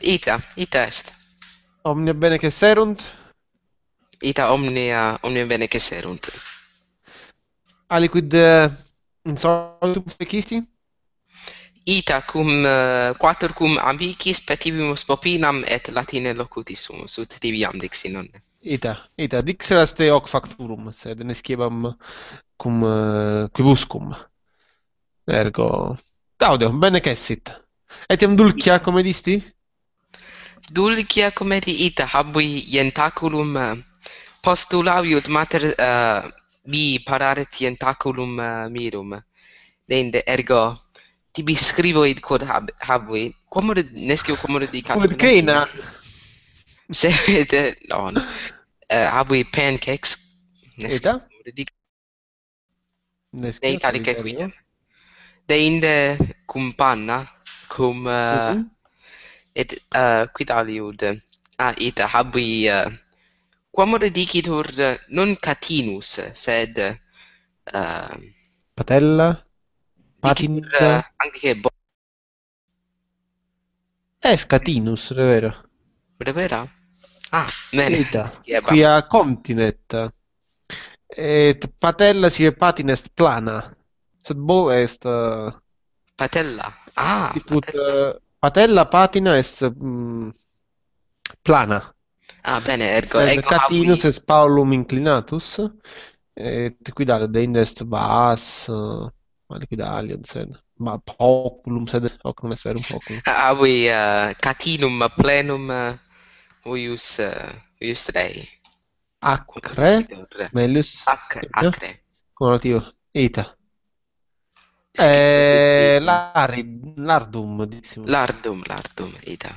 ita ita est omnia bene che serunt ita omnia omnia bene che serunt aliquid uh, in solu ita cum uh, eh, quattuor cum ambiquis petivimus popinam et latine locuti sum sunt tibi amdixi non ita ita dixeras te hoc facturum sed ne scribam cum uh, quibuscum ergo gaudio bene che sit Etem dulcia, come disti? dulcia comedi ita habui jentaculum eh, postulau mater uh, eh, bi parare tientaculum uh, eh, mirum deinde ergo tibi scrivo id quod hab, habui comore nescio comore di capo cana se vede no no uh, habui pancakes nesca comore di nesca de italica deinde cum panna cum uh, uh mhm. -huh Ed uh, eh, quidaliud ah, ita habi uh, eh, quamor dicitur non catinus sed uh, patella Patinus? uh, anche che bo- è vero. È vero? Ah, bene. Ita, qui a continet. Et patella si patin est plana. Sed bo est... Uh, patella. Ah, patella. Put, uh, Patella patina est mh, mm, plana. Ah, bene, ergo. Ecco, sed eh, ergo ecco, catinus est paulum inclinatus, et eh, quidale deinde est bas, eh, aliquidalium sed. Ma poculum sed oculum est verum poculum. Ah, oui, ah, uh, catinum plenum uh, uius, uh, uius rei. Acre, melius. Acre, acre. Conativo, ita. Eh, Larry, Lardum, dissimo. Lardum, Lardum, Ida.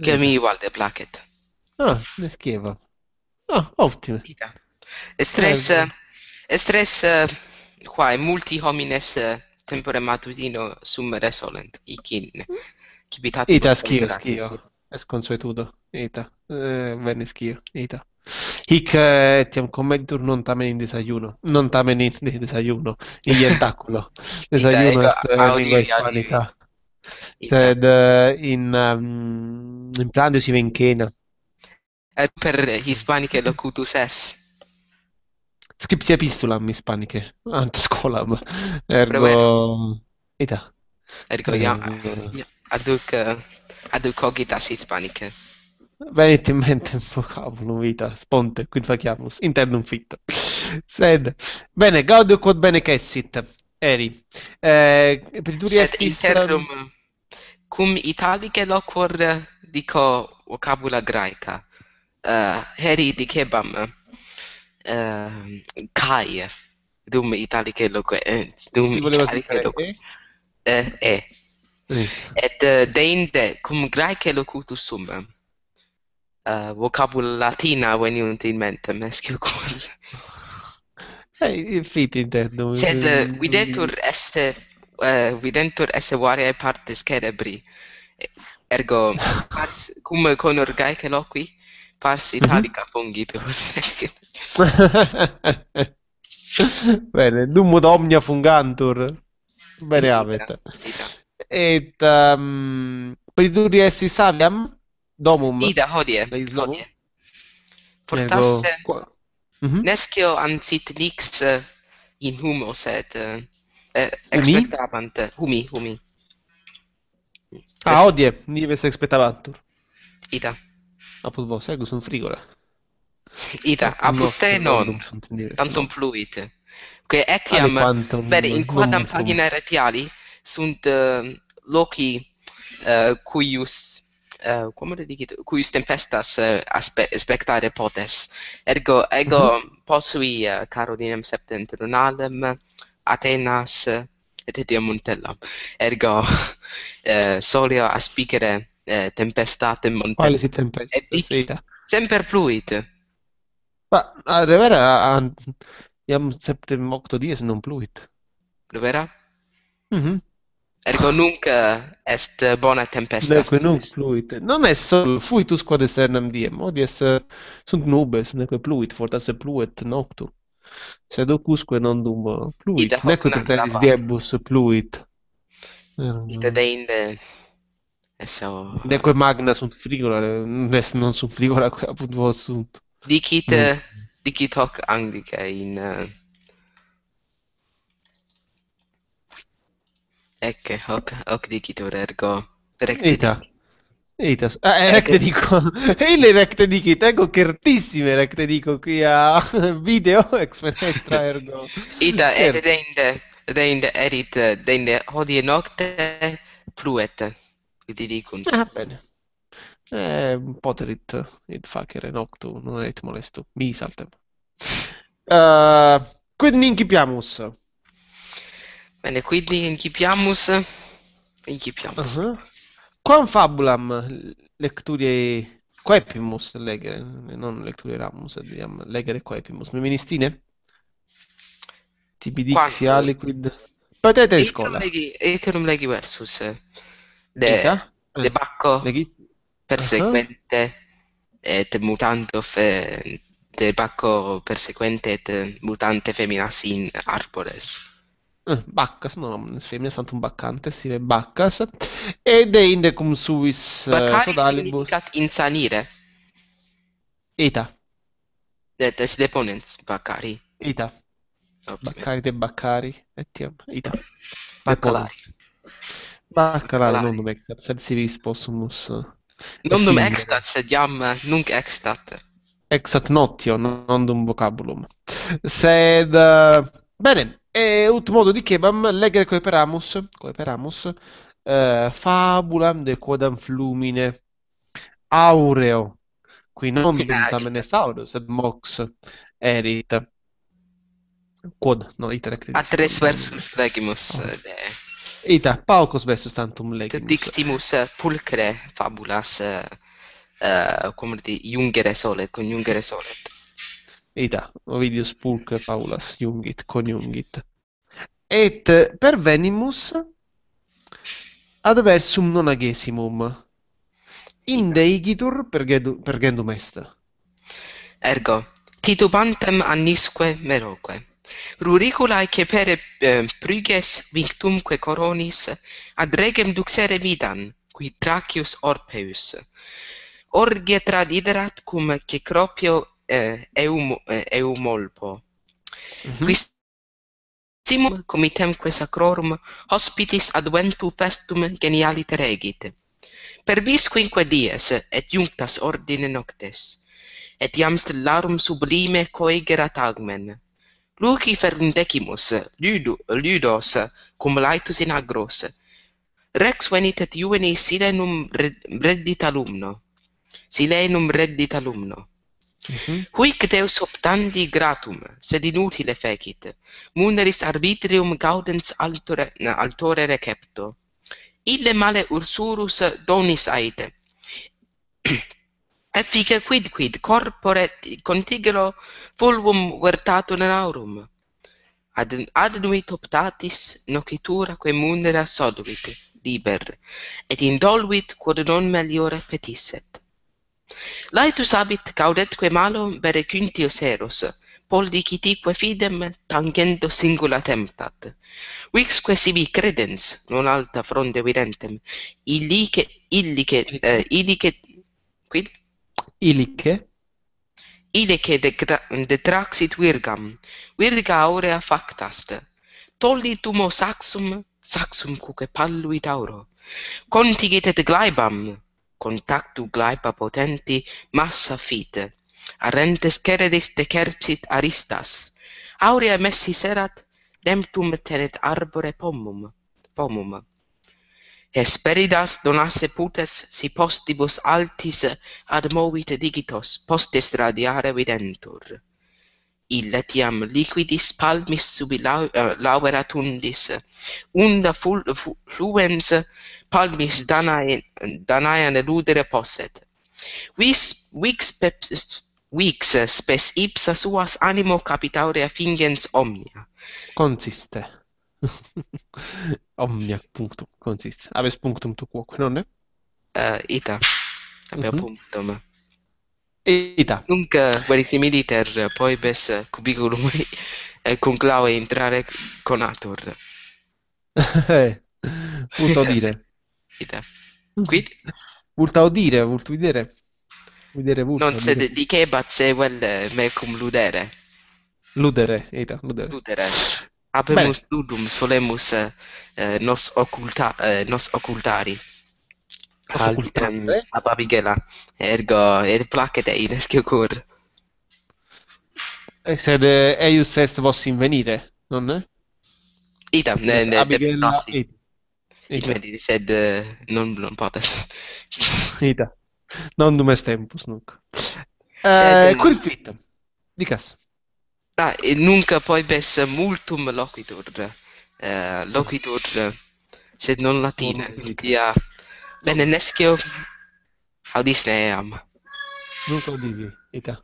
Che mi guarda, placket. Ah, ne schieva. Ah, ottimo. Ida. E stress, eh. e stress eh, qua è multi homines eh, tempore matutino sum resolent, ikin. Ita schio, schio. Es consuetudo, Ita. Eh, bene schio, Ita. Ik eh, tiam komentur nontame en desayuno. Nontamen en desayuno. Ientáculo. Desayuno est eh, lingua hispanica. Sed eh, in, um, in Plandio si vencena. Et per hispanice locutus es. Scriptia epistulam hispanice, ant scolam, ergo... Eta. Ergo, iam, aduc, aduc cogitas hispanice. venit in mente vocabulum vita sponte quid faciamus internum fit sed bene gaudio quod bene cessit eri eh per duri Sed, internum ehm, cum italiche loquor dico vocabula graeca uh, eh, heri dicebam uh, ehm, kai dum italiche loquor eh, dum italice loquor eh eh et uh, eh. deinde cum graeque locutus sum uh, eh, vocabolo latina venuto in mente, maschio Eh, infatti intendo. Sed uh, eh, videtur eh, esse, uh, videntur esse variae partes cerebri, ergo pars, cum con orgaice loqui, pars mhm. italica mm-hmm. fungitur. Bene, numud omnia fungantur. Bene, abet. Et um, ehm, priduri essi saviam? domum ida hodie hodie portasse mhm. nescio ansit nix eh, in humo sed eh, eh expectabant humi humi ah hodie nives expectabant ida apud vos ergo sunt frigora ida apud te non tantum fluid que etiam per in quadam paginae retiali sunt uh, loci uh, cuius uh, eh, como le digit cui tempestas uh, eh, aspe spectare potes ergo mhm. ego mm -hmm. posui uh, septentrionalem Atenas et etiam ergo uh, solio aspicere uh, tempestate montellam quale tempest et semper fluit ma a de vera iam septem octo dies non fluit de vera mhm mm Ergo nunc eh, est bona tempestas. Neque nunc fluit. Non est sol fuitus quod est die, modi est eh, sunt nubes, neque pluit, fortasse pluet noctu. Sed ocusque non dum pluit. Ida neque pretendis diebus pluit. Ita deinde esso... Neque magna sunt frigora, nes non sunt frigora, apud vos sunt. Dicit, mm. hoc angdica in... Uh Ecco, ok, ok di kiturergo. Rekte Eitas. Eh, ecco. recte dico. E le recte dico, tengo ecco certissime recte dico qui a video ex fenestra ergo. Ita er eh, deinde, deinde erit, deinde hodie nocte pluet. Di dico. Ah, bene. Eh, poterit id facere noctu, non et molesto. Mi salta. Uh, eh, quid ninci piamus? Bene, quindi inchipiamus. Inchipiamus. Uh-huh. Quam fabulam lecturie quepimus legere, non lecture ramus, eh, diciamo, legere quepimus. Mi ministine? Tibi dixia liquid. Potete in scuola. Eterum legi versus. Eh, de, Eta? de bacco legi? persequente uh-huh. et mutanto fe, de bacco persequente et mutante feminas sin arbores. Eh, Baccas, no, no, femmina tanto un baccante, si sì, Baccas, ed è indecum suis eh, Baccare sodalibus. significat insanire. Eta. Et eh, est deponens Baccari. Eta. Ottime. Baccari de Baccari, etiam, Eta. Baccalari. Baccalari, nondum extat, sed si vis possumus... Nondum extat, sed jam nunc extat. Extat notio, nondum vocabulum. Sed... Uh, bene, E ut modo dicebam legere cooperamus, cooperamus, eh, fabulam de quodam flumine aureo, qui non bintam enes aureus, sed mox erit. Quod, no, iter ec Atres versus legimus eh, de Ita, paucos versus tantum legimus. dictimus eh, pulcre fabulas uh, uh, cum de iungere solet, jungere solet. Ita, Ovidius pulque paulas jungit, coniungit. Et per venimus adversum nonagesimum agesimum. Inde igitur pergendum est. Ergo, titubantem annisque meroque. Ruriculae cepere eh, priges victumque coronis ad regem duxere vidan, qui tracius Orpeus. Orge tradiderat cum cecropio eh, eum, eumolpo. Eh, mm -hmm. Simum comitem quae sacrorum hospitis adventu festum genialiter regit. Per vis quinque dies et iunctas ordine noctes, et iam stellarum sublime coegerat agmen. Luci ferum decimus, ludo, ludos, cum laetus in agros, rex venit et juveni silenum reddit alumno. Silenum reddit alumno. Mhm. Huic deus optandi gratum, sed inutile fecit. Muneris arbitrium gaudens altore, na, altore recepto. Ille male ursurus donis aite. Effica quid quid corpore contigero fulvum vertatum in aurum. Ad, ad optatis nocitura quae munera soduit liber, et indolvit quod non meliore petisset. Laetus habit caudetque malum bere quintius eros, pol dicitique fidem tangendo singula temptat. Vixque sibi credens, non alta fronde virentem, illice, illice, eh, illice, quid? Illice. Illice detraxit virgam, virga aurea factast, tolli tumo saxum, saxum cuque palluit auro, contigit et glaibam, contactu glaipa potenti massa fite arentes quere de aristas aurea messi serat demptum teret arbore pomum pomum Hesperidas donasse putes si postibus altis ad digitos postis radiare videntur ille tiam liquidis palmis subi lau, uh, eh, tundis unda ful, fluens palmis danae danae ludere posset vis vix spes ipsa suas animo capitaurea fingens omnia consiste omnia punctum consiste Aves punctum tu quoque non uh, ita habeo uh -huh. punctum Ita. Nunca verisimiliter poebes cubiculumi e conclave entrare conatur. Eh, vult audire. Ita. Quid? Vult audire, vult videre. Videre vult. Non se dedicebat sequel mecum ludere. Ludere, Ita, ludere. Ludere. Abemus Bene. ludum solemus eh, nos, occulta, eh, nos occultari. Ehm, a Babighella ergo et placet ei rescio cur. Sed eius est vos invenire, non ne? Idem, ne, ne, abigela, et. Ita. sed eh, non, non potes. Ita. Non dum est tempus, nunc. Sed, eh, quel quid? Dicas. Ah, e nunc poibes multum loquitur, eh, loquitur, sed non latine, quia... Oh, Bene, the next skill, how Nunca odivi, Ita.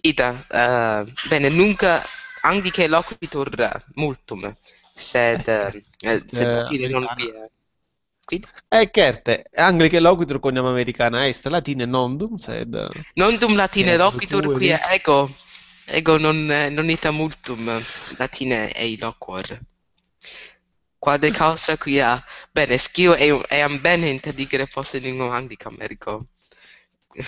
Ita, uh, bene, nunca andiche loquitur multum, sed, eh, eh, sed eh, non vi è. Quindi? Eh, eh certe, eh, angliche loquitur coniam americana est, latine nondum, sed... Nondum latine eh, loquitur, qui ego, ego non, non ita multum, latine ei loquor. Quale causa qui ha? Bene, schio è, è un bene interdire fosse lingua anglicamerico. E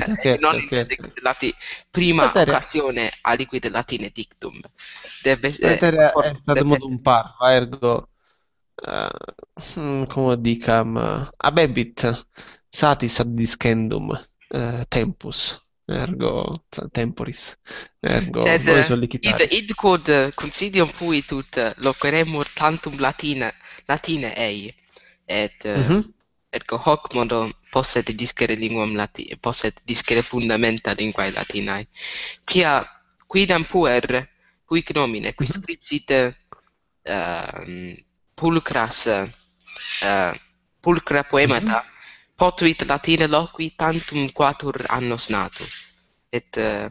certo, non certo. in lati- prima Potere. occasione a liquide latine dictum. Deve essere eh, stato modo un parva, ergo uh, come dicam eh, abebit satis ad discendum uh, tempus. ergo temporis ergo et id quod concidium fui tut loqueremur tantum latina latine ei et mm -hmm. hoc modo posset discere linguam latine posset discere fundamenta linguae latinae quia quidam puer quic nomine qui mhm. scriptit uh, ehm, pulcras uh, pulcra poemata mm -hmm potuit latine loqui tantum quatur annos natu. Et uh,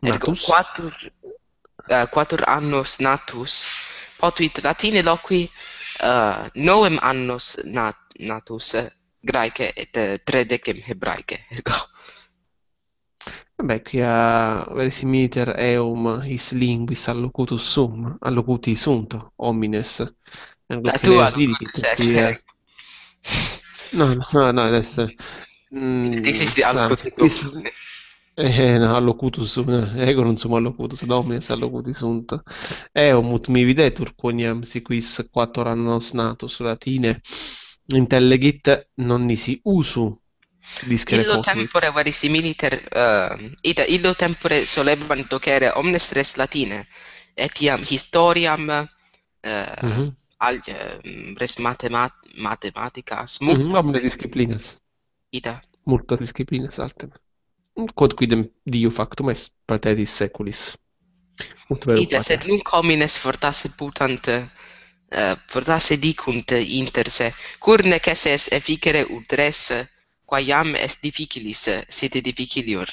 ergo natus? quatur uh, quatur annos natus potuit latine loqui uh, eh, noem annos nat natus uh, graeque et uh, tredecem hebraeque ergo Vabbè, qui a verisimiliter eum his linguis allocutus sum, allocuti sunt homines. La tua, non No, no, no, adesso... Mm, Esiste ah, allocutus. Eh, no, allocutus, ego non sum allocutus, domines allocutis sunt. Eomut eh, mi videtur quoniam si quis quattor annos natus latine intellegit non nonnisi usu Illo tempore varisi militer uh, eh, ita illo tempore solebant docere omnes res latine etiam historiam uh, mm -hmm. al eh, res matemat matematica smult mhm, mm -hmm, disciplinas ita Multa disciplinas altem un cod quidem de dio factum est partedis seculis ut vero ita sed nunc homines fortasse putant eh, fortasse dicunt inter se cur nec esse est efficere ut res quaiam est difficilis sit difficilior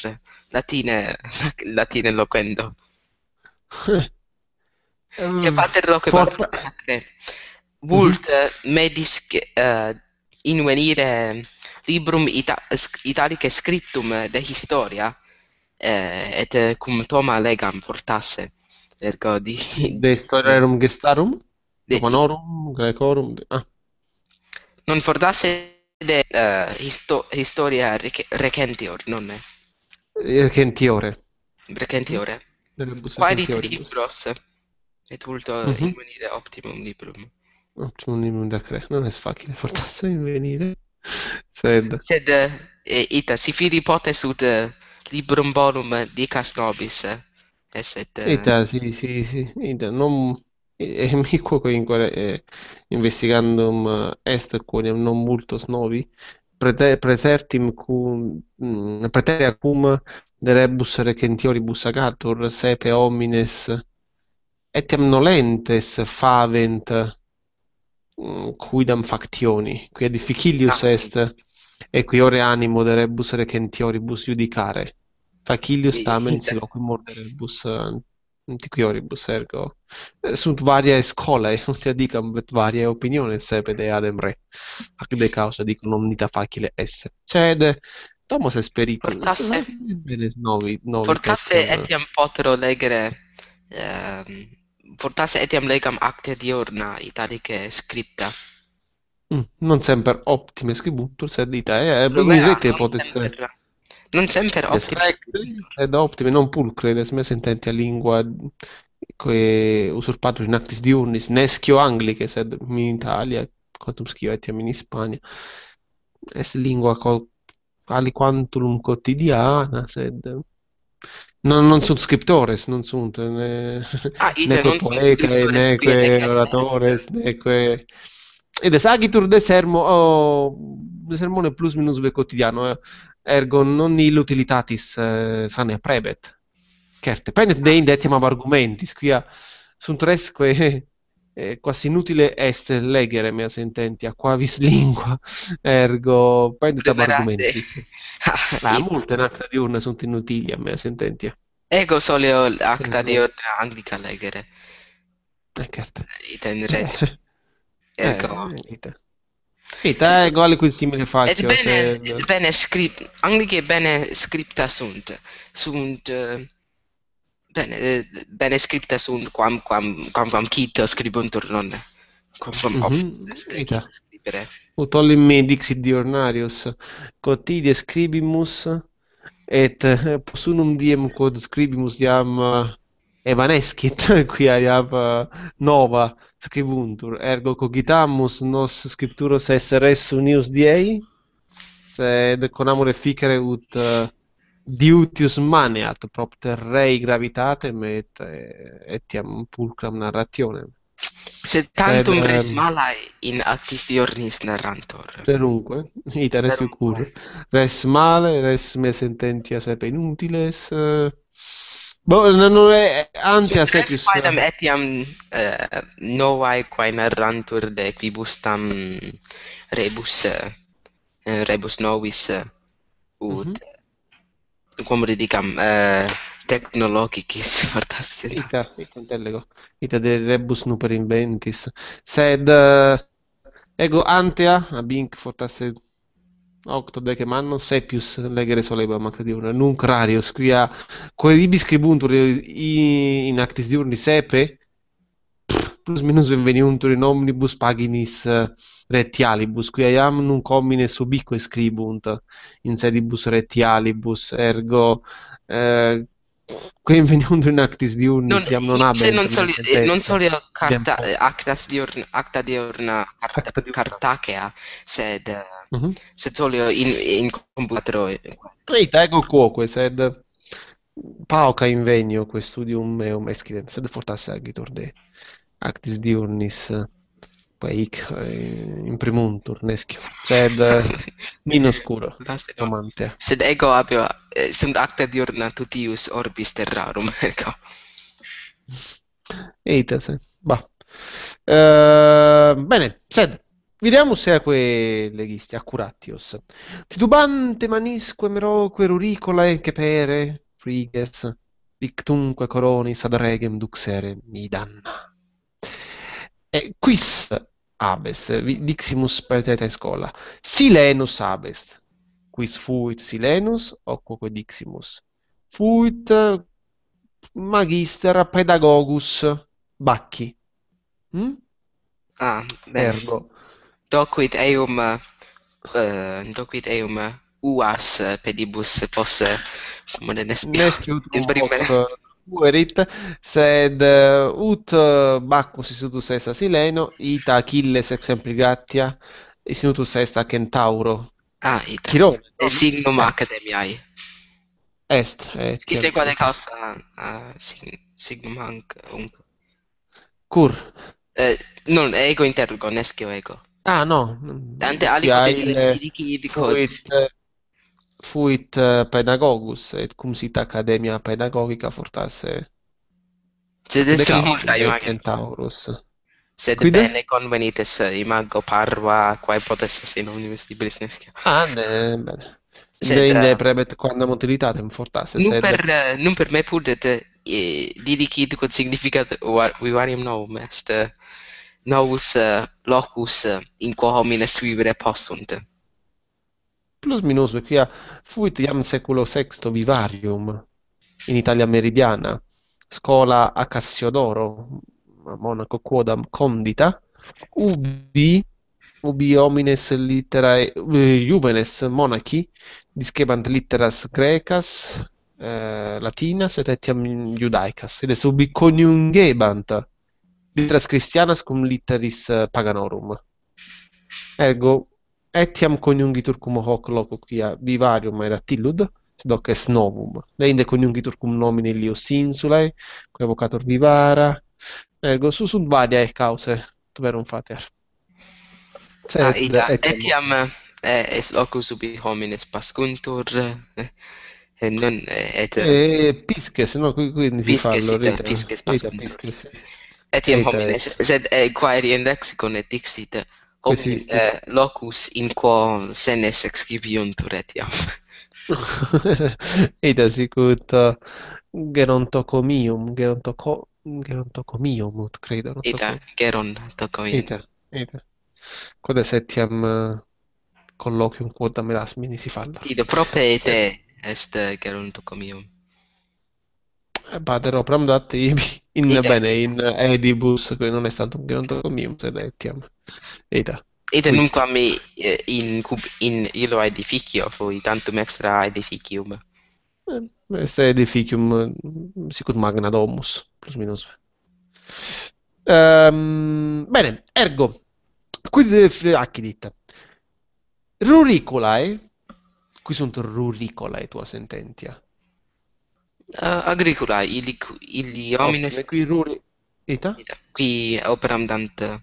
latine latine loquendo eh, Ja ehm, pater lo che parte parte. Vult medis mhm. eh, uh, eh, in venire librum ita italica scriptum de historia eh, et eh, cum toma legam portasse ergo di de historiarum gestarum de romanorum grecorum de... ah non fortasse de uh, histo historia rec recentior non è recentiore recentiore quali libros et vulto mm invenire optimum librum. Optimum librum da cre, non es facile fortasse invenire. Sed sed eh, ita si fili potes ut eh, librum bonum eh, dicas nobis eh, esset ita si si si ita non e mi quoque in quale eh, investigandum est quoniam non multos novi prete, presertim cum mm, preteria cum derebus recentioribus agatur sepe homines etiam nolentes favent mm, quidam factioni, qui ad ficilius ah, est, e qui ore animo de rebus recentioribus judicare. Facilius tamen si loquimur morderebus rebus eh, antiquioribus, ergo. Eh, sunt variae scolae, utia dicam, bet variae opiniones sepede adem re, ac de causa dicum omnita facile esse. Cede, Thomas espericum. Fortasse, novi, novi Fortasse eh. etiam potero legere ehm, portà etiam legam acte diurna italice scripta. Mm, non sempre ottime scribuntur, sed itae ebrurete eh, eh, potesse... Non sempre ottime. Ed ottime, non pulcre, les mes intenti a lingua que usurpatur in actis diurnis, ne scio angliche, sed in Italia, quantum scio etiam in Hispania, es lingua aliquantulum quotidiana, sed non, non sunt scriptores, non sono ah, né, ah, né que poete, né que oratores, né que... Ed agitur de sermo, oh, de sermone plus minus be quotidiano, eh. ergo non il utilitatis eh, sane prebet. Certe, pendet de ah. indetiam ab argumentis, quia sunt resque eh, è quasi inutile essere est mia mea sententia, quavis lingua, ergo prendetab argumenti. ah, sì. Ma molte in acta eh. diurna sunt inutili a mia sententia. Ego soleo acta diurna anglica legere. Eh, certo. Ita in rete. Eh. Ego. Eh, ita. Ita ego aliquid simile facio. Et bene, et bene script, anglicae bene scripta sunt, sunt... Uh, Bene, eh, bene su sunt quam, quam, quam, quam cit scribuntur non quam mm -hmm. scribere. Utollim me dixit diurnarius, cotidie scribimus, et eh, posunum diem quod scribimus iam eh, evanescit, quia iam nova scribuntur, ergo cogitamus nos scripturos esse res unius diei, sed con amore ficere ut... Uh, diutius maneat propter rei gravitatem et eh, etiam pulcram narrationem sed tantum res ehm, malae in artisti diornis narrantor perunque iter est cur res male res me sententia sepe inutiles eh. bo non antia anti a sepe etiam uh, novae quae narrantur de quibus tam rebus uh, rebus novis uh, ut mm -hmm come Komridikan, eh, technologicis fortasse. Ita, ita intellego, ita de rebus nuper inventis. Sed eh, ego antea ab inc fortasse octodec mannon sepius legere solebam act diurna, nunc rarios, quia queribis scribuntur in actis diurni sepe, plus minus veniuntur in omnibus paginis uh, retialibus, qui iam nun commine subique scribunt, in sedibus retialibus, ergo eh, quem veniunt in actis diurnis, non, iam non habet. Se non soli, eh, non soli carta, eh, actas diurn, acta diurna, carta, acta diurna. cartacea, sed, eh, mm -hmm. sed solio in, in computatero. Trita, ego ecco quoque, sed pauca invenio quo studium meum escident, sed fortasse agitur de actis diurnis. quae eh, in primo un sed in oscuro amante sed ego abio sunt acta diurna tutius orbis terrarum ergo eitas ba uh, bene sed Vediamo se a legisti accuratios. Titubante manisque meroque ruricola e che pere, friges, victumque coronis ad regem duxere mi danna e quis habes diximus praeterta in scola silenus habes quis fuit silenus o quoque diximus fuit magister pedagogus bacchi hm? ah verbo. docuit eum uh, eh, docuit eum uas pedibus posse come ne nescut imprimere Uerit, sed uh, ut uh, Bacchus institutus est Sileno, ita Achilles exempligatia, institutus est a Centauro. Ah, ita. Chiro. E eh, signum academiae. Est. est eh, Sciste certo. quale causa uh, signum hanc unc. Cur. Eh, non, ego interrogo, nescio ego. Ah, no. Tante aliquot egiles dirici, dico... Quid, fuit eh, pedagogus et cum sit academia pedagogica fortasse sed est multae magentaurus sed bene convenites imago parva quae potesse in omnibus libris nescia ah ne bene sed ne eh, premet quando motivitatem fortasse sed sed per, eh, nun per me pudet di didicit quod significat vivarium novum est novus uh, locus uh, in quo homines vivere possunt plus minus qui a fuit iam seculo VI vivarium in Italia meridiana scola a Cassiodoro monaco quodam condita ubi ubi homines literae uh, juvenes monachi discebant litteras grecas eh, latinas et etiam judaicas id est ubi coniungebant litteras christianas cum litteris eh, paganorum ergo etiam conjungiturcum hoc loquia vivarium erat illud, sed hoc est novum. Deinde conjungiturcum nomine illius insulae, quae vocator vivara, ergo su sub variae cause tuerum fater. Ah, sed, ah, ita, etiam, etiam eh, est locus ubi homines pascuntur, eh, eh, non et eh, pisces no qui quindi si pisces, parlo ita, pisces pascuntur ita, etiam homines sed eh, quaeri in lexicon et dixit Quis eh, locus in quo senes excipiuntur etiam. Ida sicut uh, gerontocomium, gerontoco, gerontocomium, ut credo. Ida, tocomium. gerontocomium. Ida, ida. Quod est etiam uh, colloquium quod amelas mini si falla. Ida, prope ete est eh, gerontocomium. Padre Pramdatti in Ida. bene in Edibus, che non è stato un grande commimo, se dettiam. Ida. Ida Quindi. nunquam eh, in, cub, in illo edificio, fui tantum extra edificium. Este eh, edificium mm, sicut magna domus, plus minus. Um, bene, ergo, Qui quid accidit? Ruricolae, qui sunt ruricolae tua sententia, eh, agricola, illi, illi homines... Oh, qui ruri... Ita? Qui operam dant eh,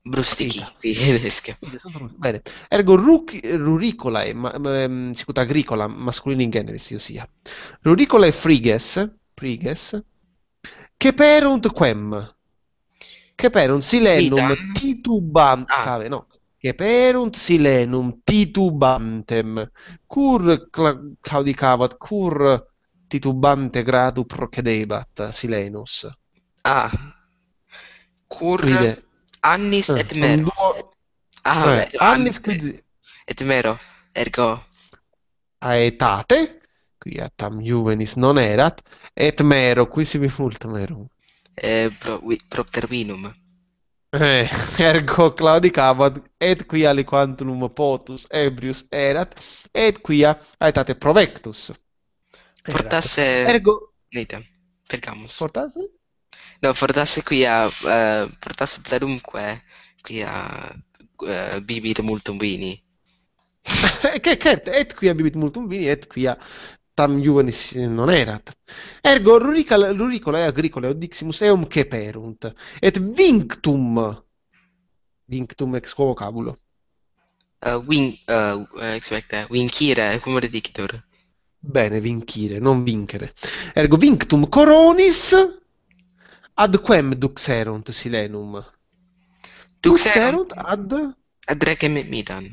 brustichi, Ita. qui tedesco. Bene. Ergo ruricola ruricolae, ma, ma, ehm, sicut agricola, masculino in generis, io sia. Ruricolae friges, friges, che perunt quem? Che perunt silenum Ita. Ah. no che perunt silenum titubantem, cur cla claudicavat, cur titubante gradu procedebat Silenus. Ah. Cur Ride. annis eh, et mero. duo... Ah, eh, annis quid et mero ergo Aetate, etate qui atam juvenis non erat et mero qui si mi multa mero. Eh pro pro terminum. Eh, ergo claudicabat et qui aliquantum potus ebrius erat et quia aetate provectus Esatto. Portasse... Ergo... Dite, pergamus. Portasse? No, portasse qui a... Uh, portasse perunque qui a... Uh, bibit multum vini. che, certo, et qui a bibit multum vini, et qui a tam juvenis non erat. Ergo ruricolae agricolae diximus eum perunt et vinctum, vinctum ex quo vocabulo. Uh, eh, win, uh, expect, uh, vincire, cum redictor? Bene, vincire, non vincere. Ergo vinctum coronis ad quem duxerunt silenum? Duxerunt ad... Ad regem midam.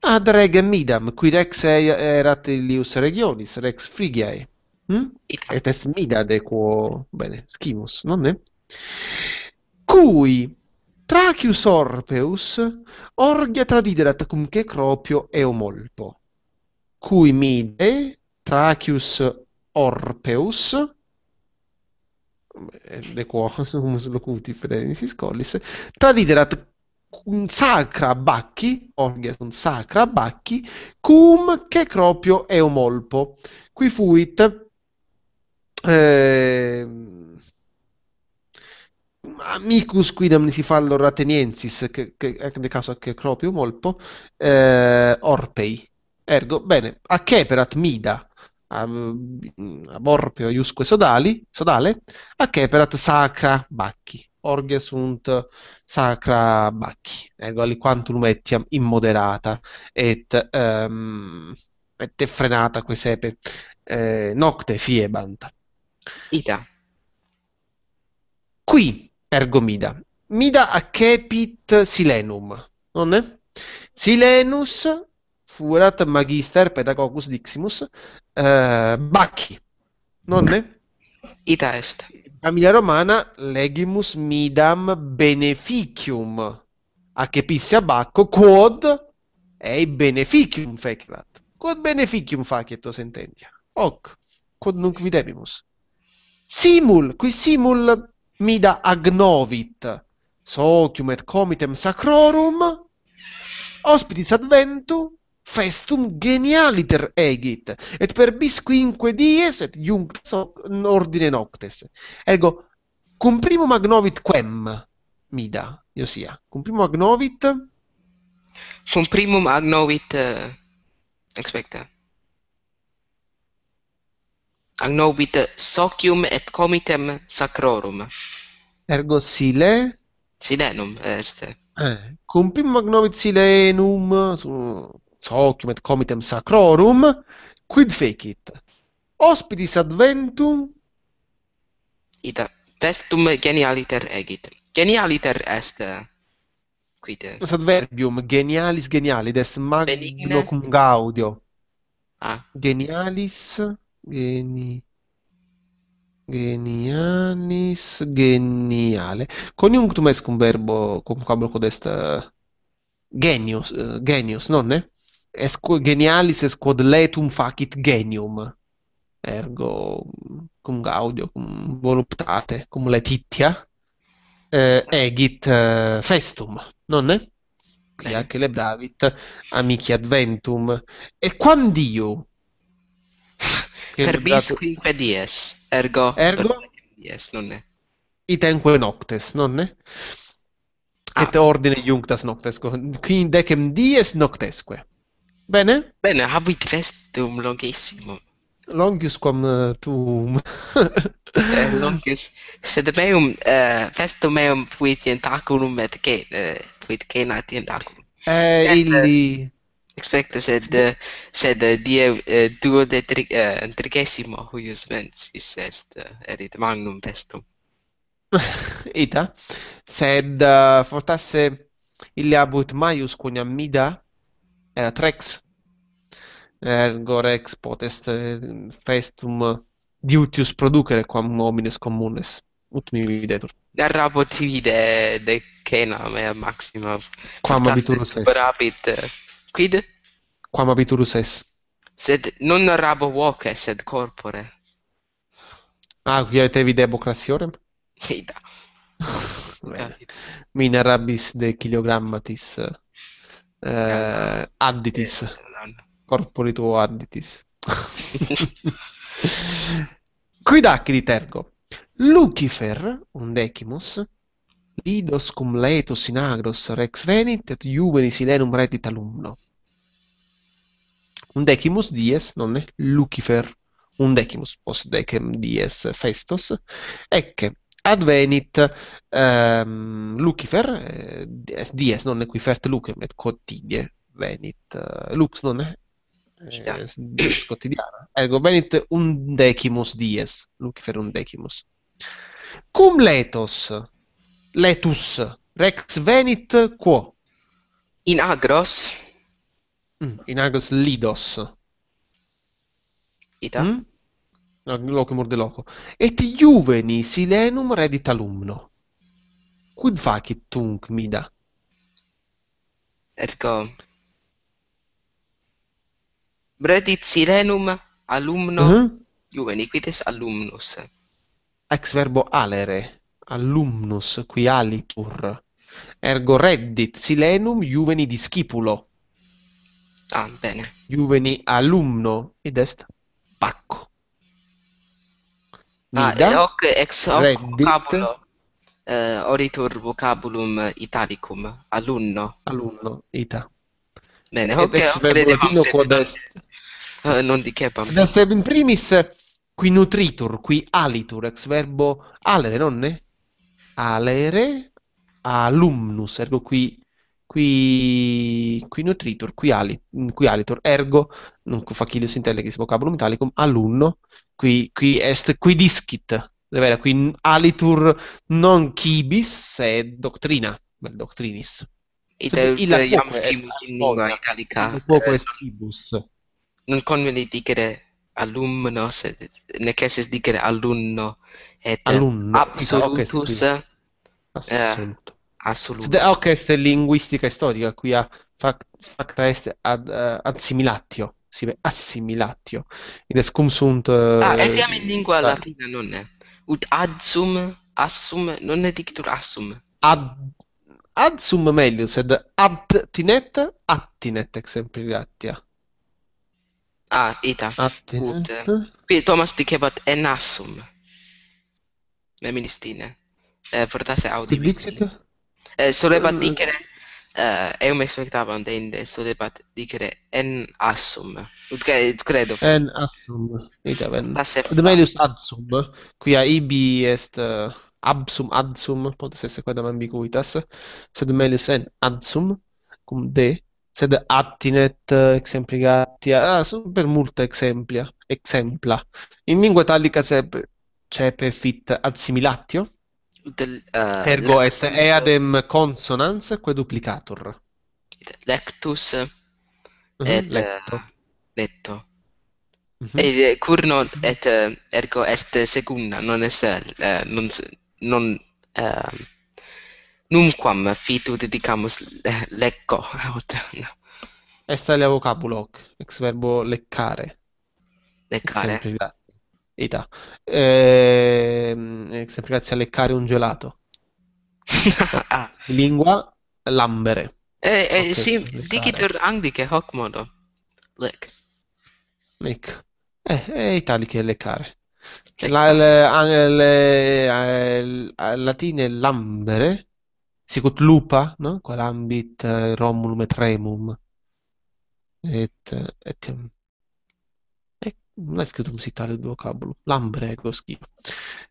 Ad regem midam, qui rex erat illius regionis, rex frigiae. Hm? Et est mida de quo... Bene, schimus, non ne? Cui Tracius Orpeus orgia tradiderat cum cecropio eo Cui mide Tracheus orpeus, eh, Lequos locutif collis, tradiderat sacra Bacchi, Orges un sacra Bacchi, cum che cropio omolpo. qui fuit eh, amicus quidam si fallor ateniensis, che, che, ecco, de caso che cropio molpo, eh, orpei. Ergo, bene, a che aceperat mida, aborpio mm, iusque sodali, sodale, aceperat sacra bacchi, orge sunt sacra bacchi, ergo ecco, quantum etiam immoderata et, um, et effrenata que sepe eh, nocte fiebant. Ita. Qui, ergo mida, mida a acepit silenum, non è? Silenus furat magister pedagogus diximus eh, Bacchi, nonne? Ita est. Famiglia romana legimus midam beneficium A che accepissia Bacco quod ei beneficium fecerat. Quod beneficium facet sententia. Hoc, quod nunc videbimus. Simul, qui simul mida agnovit socium et comitem sacrorum, ospitis adventu, festum genialiter egit, et per bis quinque dies et iunc in ordine noctes. Ergo, cum primum agnovit quem mida, Iosia? Cum primum agnovit? Cum primum agnovit, uh, eh, expecta, agnovit eh, socium et comitem sacrorum. Ergo sile? Silenum est. Eh, cum primum agnovit silenum, su socium et comitem sacrorum, quid fecit? Hospitis adventum? Ita, festum genialiter egit. Genialiter est, quid? Nos adverbium, genialis genialid est magno Benigne. cum gaudio. Ah. Genialis, geni, genianis geniale coniunctum est cum verbo cum quam locod est genius genius non ne es quod genialis es quod letum facit genium ergo cum gaudio cum voluptate cum letitia eh, eh. egit eh, festum non ne qui ac celebravit amici adventum et quam dio per bis quinque dies ergo ergo dies non ne itenque noctes non ne ah. et ordine iunctas noctes quin decem dies noctesque Bene? Bene, habuit vestum longissimum. Longius quam uh, eh, tuum. eh, longius. Sed meum, uh, eh, festum meum fuit tentaculum et ke, uh, eh, fuit cena tentaculum. Eh, et, illi... expecto, sed, uh, sed de die duo de trigesimo huius mensis est erit magnum festum. Ita. Sed fortasse illi abut maius cuniam mida, Era eh, trex, ergo rex potest festum uh, diutius producere quam homines communes ut mi videtur garrabo tibi de de cena mea maxima quam abiturus est super rapid uh, quid quam abiturus est sed non rabo voce sed corpore ah qui et evi democratiorem ida Bene. Mina rabis de kilogrammatis. eh, additis, eh, corpori tuo additis. Guidacchi di Tergo. Lucifer, undecimus, idos cum leto sinagros rex venit et juveni silenum reddit alumno. Undecimus dies, non è Lucifer, undecimus post decem dies festos, ecce advenit ehm, lucifer, eh, dies non equifert lucem et quotidie venit, eh, lux non è, eh, quotidiana, ergo venit undecimus dies, lucifer undecimus. Cum letos, letus, rex venit quo? In agros. Mm, in agros lidos. Ita? Mm? loco morde loco et juveni silenum redit alumno quid facit tunc mida et redit silenum alumno uh -huh. juveni alumnus ex verbo alere alumnus qui alitur ergo reddit silenum juveni discipulo Ah, bene. Juveni alumno, id est pacco. Ah, Nida, ah, hoc ex hoc Reddit, eh, oritur vocabulum italicum, alunno. Alunno, ita. Bene, hoc ex verbo quod est. Uh, non che Est in primis qui nutritur, qui alitur, ex verbo alere, nonne? Alere, alumnus, ergo qui qui, qui nutritur, qui, ali, qui alitor, ergo, non facilius intellegis vocabulum italicum, alunno, qui, qui est quidiscit, vera, qui alitur non quibis, sed doctrina, bel doctrinis. Ita utiliam quibus in lingua italica. Quoque eh, est quibus. Non conveni dicere alumno, sed necessis dicere alunno, et alumno. absolutus Assoluto. Eh, assoluto. Hoc est linguistica storica, qui a fact, facta est ad, uh, ad similatio. Sive assimilatio id est cum sunt uh, ah eh, etiam in lingua uh, latina non ne ut ad sum assum non ne dictur assum ad ad sum meglio sed ad tinet attinet exempli gattia ah ita attinet. tinet. uh, eh. thomas dicebat en assum Neministine. eh, portasse audibis eh, solebat eh, dicere uh, eh, eum expectabam de inde sto debat dicere en assum ut credo en assum ita ben de melius assum qui a ibi est uh, absum adsum potes esse quod ambiguitas sed melius en adsum cum de sed attinet eh, exemplicati ah, super multa exemplia exempla in lingua italica sep cepe fit ad similatio del, uh, Ergo lectus, est eadem consonans queduplicator. Lectus uh-huh, et eh, letto. letto. Mhm. Uh-huh. E eh, cur non et ergo est secunda, non est eh, non, non ehm, eh, numquam fitud dicamus lecco. no. Est alia vocabulo, ex verbo leccare. Leccare. Verità. Ehm, eh, sempre grazie a leccare un gelato. Lingua lambere. Eh, eh, okay, sì, dighi durch hoc modo Leck. Leck. Eh, è italico leccare. La, le, le, le, latine lambere, sicut lupa, no? Qual ambit eh, romulum et remum. Et, eh, et, non è scritto musicale il vocabolo, l'ambrego schifo.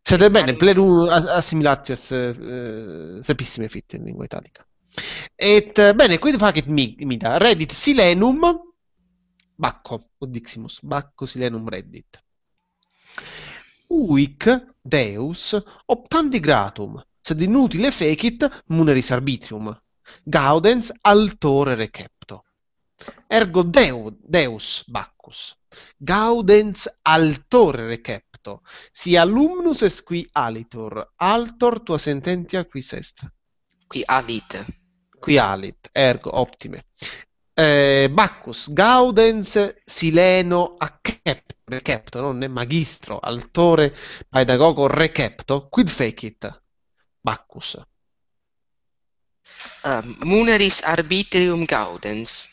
Siete bene, pleru assimilatio eh, sepissime fitte in lingua italica. Et, bene, fa che mi, mida? Reddit silenum bacco, o diximus, bacco silenum reddit. Uic deus optandi gratum, sed inutile fecit muneris arbitrium, gaudens altore recepto. Ergo deu, deus bacchus Gaudens altor recepto, si alumnus est qui alitur, altor tua sententia qui est. Qui alit. Qui alit, ergo optime. Eh, Bacchus, Gaudens Sileno accepto, recepto, non è magistro, altore, pedagogo, recepto, quid fecit? Bacchus. Um, muneris arbitrium gaudens.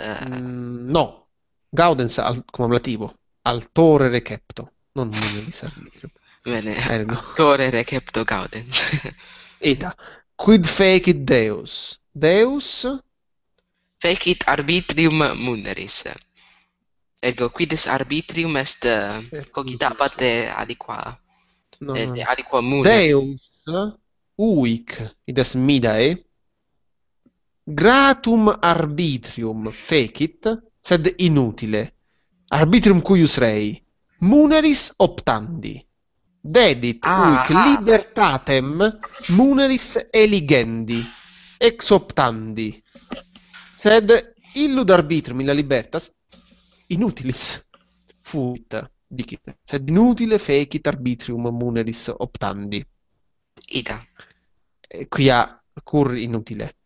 Mm, no, Gaudens al, come ablativo, altore recepto, non mio di servire. Bene, eh, altore recepto Gaudens. Eta, quid fecit Deus? Deus? Fecit arbitrium muneris. Ergo, quidis arbitrium est eh, cogitabat de aliqua, no. Eh, de aliqua muneris. Deus, uic, id est midae, gratum arbitrium fecit, sed inutile, arbitrium cuius rei, muneris optandi, dedit ah, huic ah, ah. libertatem muneris eligendi, ex optandi, sed illud arbitrum la libertas inutilis fuit, dicit, sed inutile fecit arbitrium muneris optandi. Ita. qui ha cur inutile.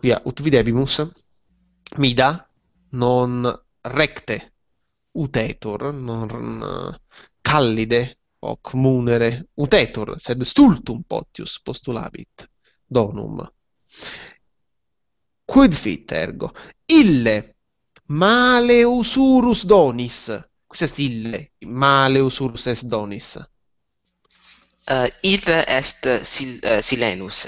quia ut videbimus mida non recte utetur non eh, callide hoc munere utetur sed stultum potius postulabit donum quid fit ergo ille male usurus donis quis est ille male usurus est donis uh, ille est sil uh, silenus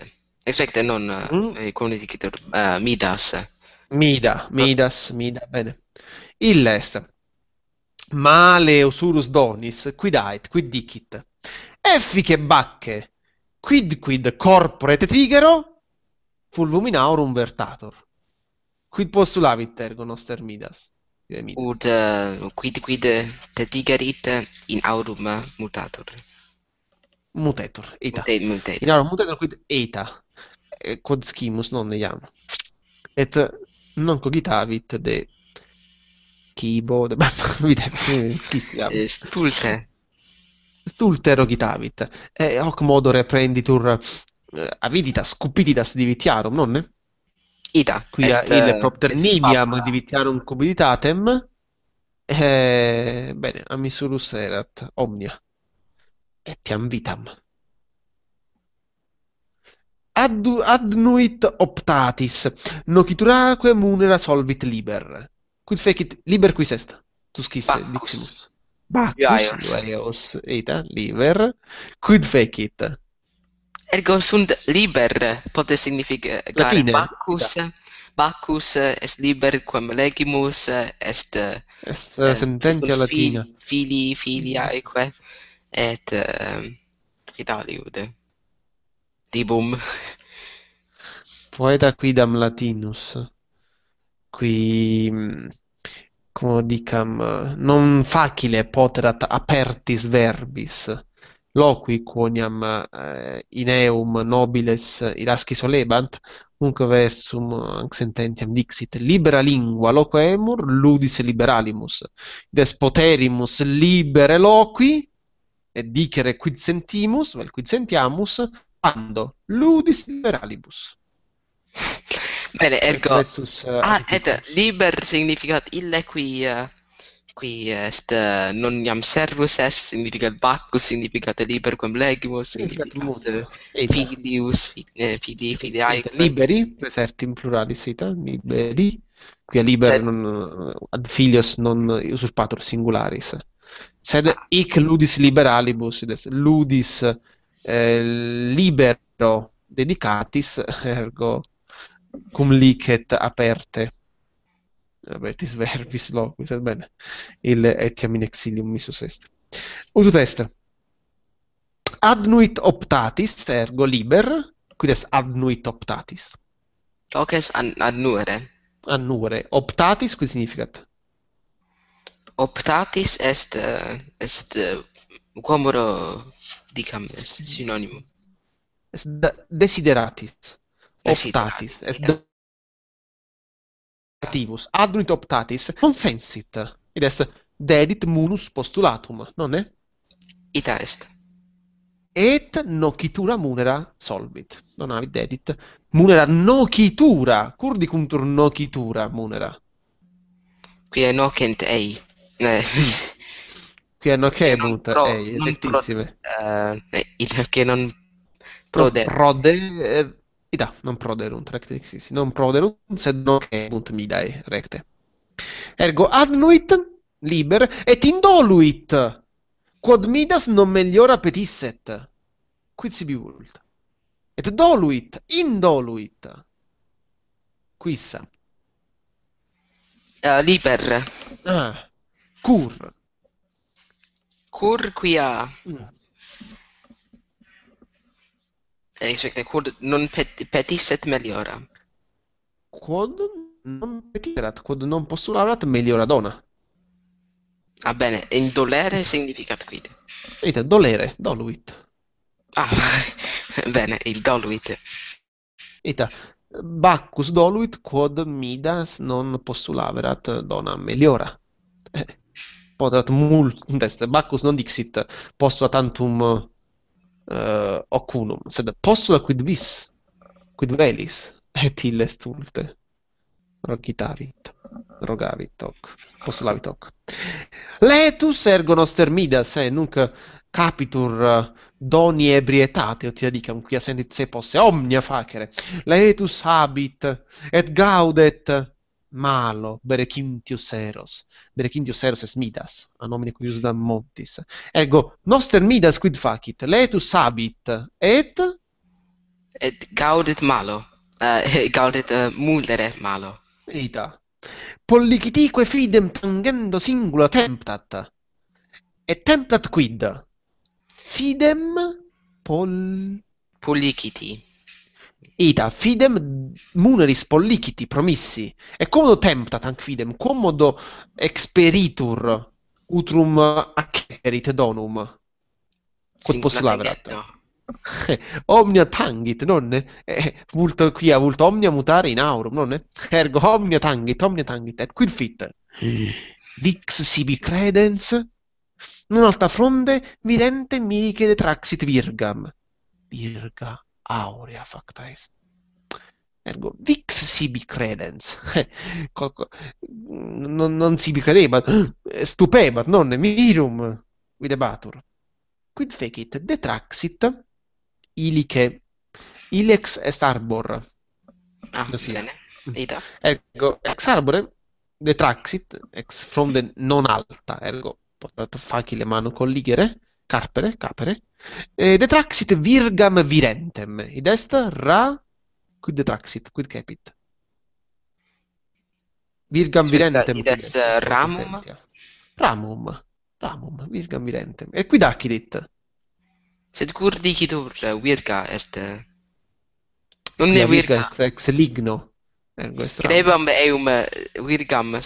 Aspetta, non uh, mm. eh, community creator, uh, Midas. Mida, Midas, Mida, bene. Illest. Male usurus donis, quid ait, quid dicit. Effiche bacche, quid quid corporet tigero, fulvuminaurum vertator. Quid postulavit ergo noster Midas? Ut uh, quid quid te tigerit in aurum mutator. Mutator, eta. Mute, mutator. In aurum mutator quid eta kod eh, skimus non jam. Et non cogitavit de kibo, de videm, eh, Stulte. Stulte rogitavit. E hoc modo reprenditur eh, avidita scupititas divitiarum, nonne? Ita. Quia est, ille propter nimiam divitiarum cubitatem. Eh, bene, amisurus erat omnia etiam vitam. ad ad nuit optatis nocturaque munera solvit liber quid fecit liber quis est tu scis dictus bacus varios eta liber quid fecit ergo sunt liber potest significare Baccus Bacchus est liber quem legimus est est uh, sententia latina fili filia mm. et uh, eh, italiude tibum poeta quidam latinus qui quo mm, dicam non facile poterat apertis verbis loqui quoniam eh, in eum nobiles irasci solebant un versum ex sententiam dixit libera lingua loquemur ludis liberalimus despoterimus libere loqui et dicere quid sentimus vel quid sentiamus quando ludis liberalibus. Bene, ergo... Ecco. Versus, uh, ah, ed liber significa ille qui... Uh, qui est uh, non iam servus est, significa baccus, significa liber quem legimus, significa filius, fi, eh, fili, filiae. Liberi, preserti in plurale sita, liberi, qui a liber cioè- non, ad filios non usurpator singularis. Sed ah. hic ludis liberalibus, ludis eh, libero dedicatis ergo cum licet aperte abertis verbis loquis et bene il etiam in exilium missus est ut ut est ad nuit optatis ergo liber quid est ad nuit optatis hoc est ad nuere ad nuere optatis quid significat optatis est eh, est eh, quomodo Dicam è sinonimo. Desideratis. Optatis. Desideratis. Eh. Optativus. Adduit optatis. Consensit. ed est dedit munus postulatum, non è? Ita est. Et nocitura munera solvit. Non avit dedit. Munera nocitura. Cur dicuntur nocitura munera? Qui è nocent ei. Eh. Qui hanno che butta, eh, lentissime. Pro, eh, eh, eh che non prode. Non prode, eh, da, non proderunt, recte existis, non proderunt, sed non cebunt midae recte. Ergo adnuit, liber, et indoluit, quod midas non meliora petisset, quid sibi vult. Et doluit, indoluit, quissa. Uh, liber. Ah, cur. Curquia. Mm. E aspetta, quod non pet, petisset meliora. Quod non petirat, quod non postularat meliora Va ah, bene, e in dolere significat quid? Vedete, dolere, doluit. Ah, bene, il doluit. Ita, Bacchus doluit quod midas non postulaverat donam meliora. Eh, potrat mult test Bacchus non dixit postula tantum uh, eh, occunum sed postula quid vis quid velis et illes stulte rogitavit rogavit hoc postulavit hoc Laetus ergo noster et eh, se nunc capitur doni ebrietate ut dicam, quia sentit se posse omnia facere Laetus habit et gaudet malo berequintius eros berequintius eros est midas a nomine cuius dam montis ego noster midas quid facit letus habit et et gaudet malo uh, gaudet uh, eh, mulere malo ita pollicitique fidem tangendo singula temptat et temptat quid fidem pol pollicitii Ita fidem muneris polliciti promissi, e comodo temptat hanc fidem, comodo experitur utrum accerit donum. Quod postulaverat. omnia tangit, nonne? Eh, multo eh, qui avult omnia mutare in aurum, nonne? Ergo omnia tangit, omnia tangit, et quid fit? Mm. Vix sibi credens, non alta fronde, virente mi chiede traxit virgam. Virga aurea facta est. Ergo, vix sibi credens. non, non sibi credebat, eh, stupebat, non mirum videbatur. Quid fecit? Detraxit ilice. Ilex est arbor. Ah, Ossia. Mm. Ergo, ex arbore detraxit, ex from the non alta, ergo, potrat facile mano colligere, carpere, capere. E detraxit virgam virentem. Id est ra quid detraxit, quid capit? Virgam virentem. Id est ramum. Ramum. Ramum virgam virentem. E quid acidit? Sed cur dicitur virga est Non ne virga est ex ligno. Ergo est. Crebam eum virgam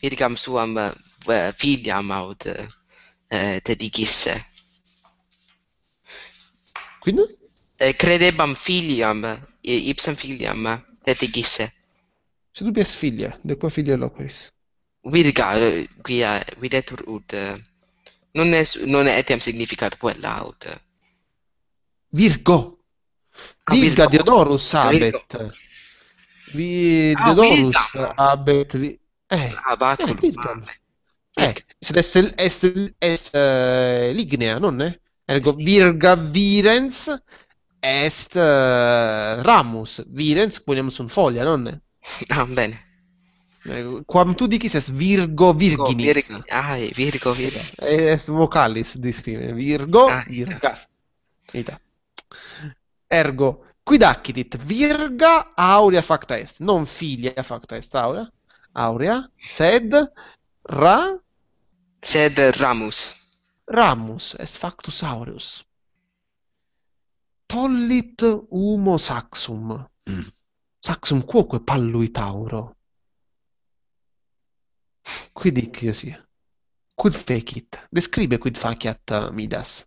virgam suam eh, filiam aut eh, eh, dedichisse. Quindi? Eh, credebam filiam, ipsam filiam, dedichisse. Se tu pias figlia, de qua figlia loqueris? Virga, guia, eh, videtur ut, eh, non, è, non etiam significato quella ut. Virgo. Ah, virga ah, ah, Diodorus abet. Virgo. Vi, Diodorus virga. abet. Vi, eh, ah, baculum, eh, virga. Eh, est, est, est uh, lignea, non è? Ergo virga virens est uh, ramus. Virens quoniam sunt foglia, non è? Ah, bene. Eh, quam tu dici est virgo virginis. Virgo, virg- ah, virgo virginis. Eh, est vocalis scrivere. Virgo ah, virga. Ita. Ergo, quid accidit virga aurea facta est, non filia facta est aurea, aurea sed ra sed ramus ramus est factus aureus tollit humo saxum mm. saxum quoque palluit auro qui dicio si quid fecit describe quid faciat uh, midas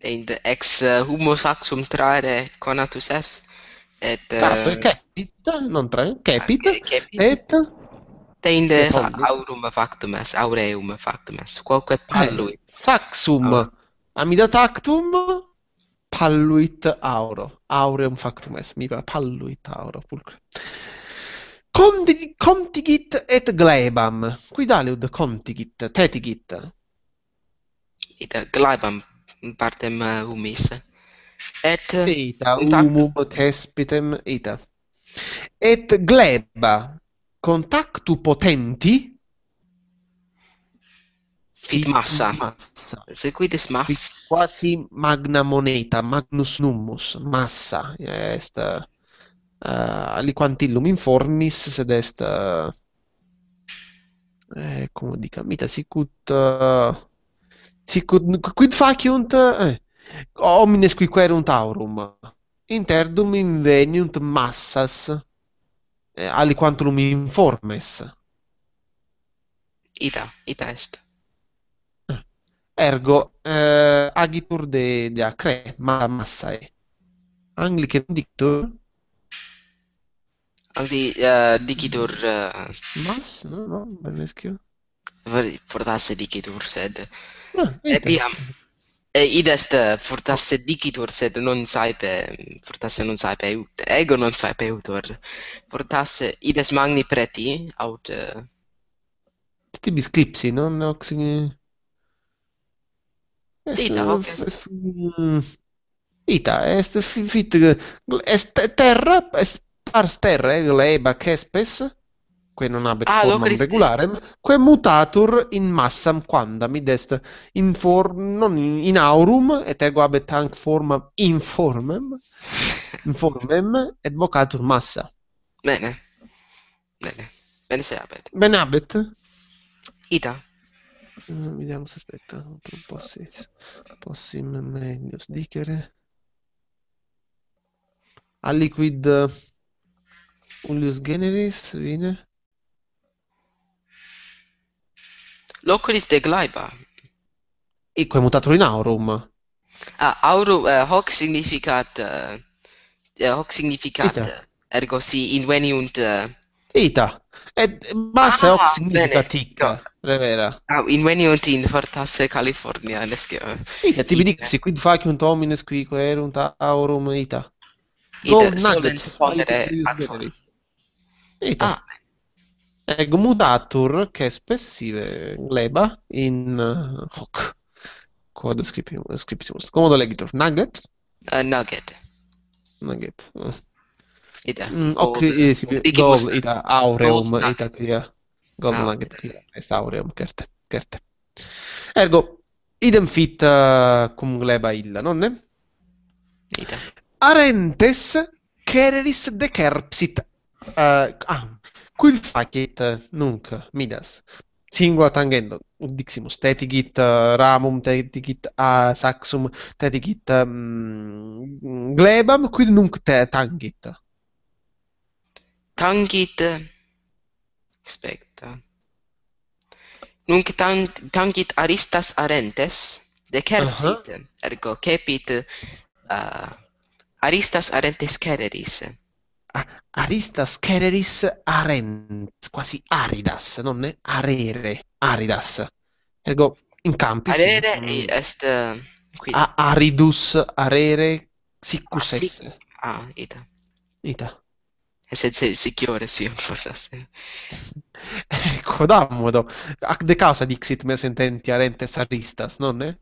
et ex uh, humo saxum traere conatus est et uh, ah, non trae. capit, ah, capit. et teinde aurum factum est aureum factum est quoque eh, palluit saxum ah. amida tactum palluit auro aureum factum est mi va palluit auro pulcre Conti, contigit et glebam Quid aliud contigit tetigit et glebam partem eh, umis. et ita, humum tespitem ita et gleba contactu potenti fit massa. massa. Seguites massa. Fit quasi magna moneta, magnus nummus, massa. Est uh, eh, aliquantillum informis sed est uh, eh, eh cum dicam, mita sicut uh, eh, sicut quid faciunt eh, homines qui querunt aurum interdum inveniunt massas eh, quantum informes. Ita, ita est. Eh. Ergo, eh, agitur de, de acre, ma massae. Anglicem dictur? Angli, uh, eh, dicitur... Uh... Mas? No, no, benescio. Fortasse dicitur, sed... Ah, et iam, e id est eh, fortasse dicitur sed non saepe fortasse non saepe ut ego non saepe utor fortasse id est magni preti aut uh... Eh, tibi non nox est hoc est ita est fit est terra est pars terra e eh, leba caspes que non habet ah, formam Christi... regularem, que mutatur in massam quandam id est in form, non in, in aurum, et ergo habet hanc formam informem, informem, et vocatur massa. Bene. Bene. Bene se habet. Bene habet. Ita. Uh, vediamo se aspetta, possim, possim meglio dicere. A liquid uh, eh, Ulius generis, vine. Loculis de glaiba. E poi mutato in aurum. Ah, aurum, eh, hoc significat, eh, eh hoc significat, Ita. Eh, ergo si inveniunt... Eh... Ita. E basta, ah, hoc significat bene. è vera. Ah, inveniunt in fortasse California, nescio. Ita, tibi dixi, quid faciunt homines qui querunt aurum ita. Ita, solent ponere ad Ita. Ah, eg mudatur que spessive gleba in uh, hoc quod scriptimus scriptimus legitur? do nugget a uh, nugget nugget uh. ida mm, ok eh, si do ida aureum Ita. tia ah, nugget ida est aureum certe certe ergo idem fit uh, cum gleba illa non ne ida arentes quereris decerpsit uh, ah quid facit nunc midas singula tangendo undiximus tetigit uh, ramum tetigit uh, saxum tetigit um, glebam quid nunc te tangit tangit expecta nunc tang tangit aristas arentes de cerpsit uh -huh. ergo capit uh, aristas arentes cereris aristas cereris arent, quasi aridas, non è arere, aridas. Ergo, in campi. Arere sì. est... Eh, Quindi. A- aridus, arere, Sicus ah, si... ah, ita. Ita. E se sei sicchiore, sì, forse. ecco, dammodo. Ac de causa dixit me sententi arentes aristas, non è?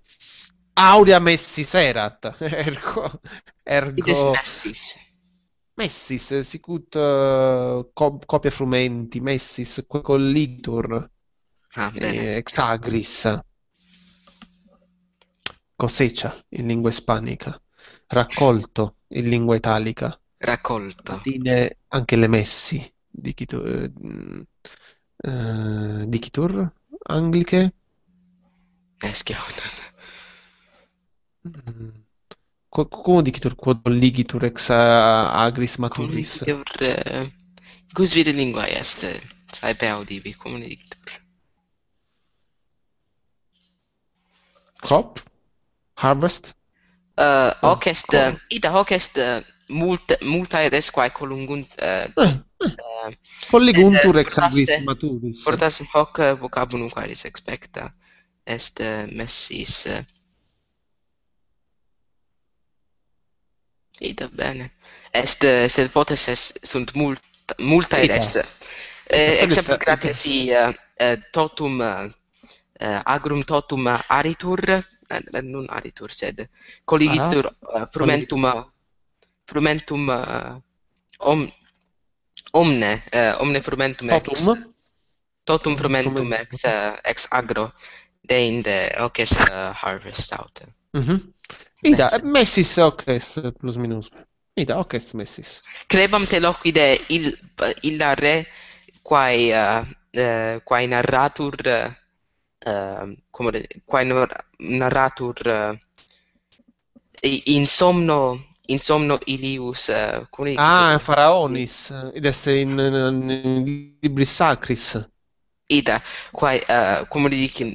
Aurea messi serat, ergo... Ergo... Ides messis. Messis, sicut uh, cop- copia frumenti, messis, que collitur, ah, eh, exagris, cosecia in lingua ispanica, raccolto in lingua italica. Raccolto. Latine, anche le messi, dicitur, eh, eh dicitur angliche. Eschio. Eh, mm. Co como dicitur quod ligitur ex agris maturis? Co dicitur? Uh, eh, in cui lingua est, sai audibi, dicitur? Crop? Harvest? Uh, hoc oh, est... Uh, ida, hoc est uh, mult, multa ed quae colungunt... Uh, eh, eh. Colliguntur ex agris maturis. Portas hoc vocabunum quaeris expecta est uh, messis... Uh, Ida bene. Est se potes es sunt mult multa ida. est. Eh, except gratis si uh, eh, eh, totum uh, agrum totum aritur uh, non aritur sed colligitur uh, ah, frumentum uh, frumentum uh, om omne uh, omne frumentum totum. ex totum frumentum ex ex agro deinde hoc est uh, harvest out. Mhm. Mm Ida, messis oces plus minus. Ida, oces messis. Crebam te loquide il, il re quae, uh, uh, eh, quae narratur uh, eh, come de, quae narratur uh, in somno in somno ilius uh, come ah dice? faraonis id est in, in, in, libri sacris ida quae uh, come dicin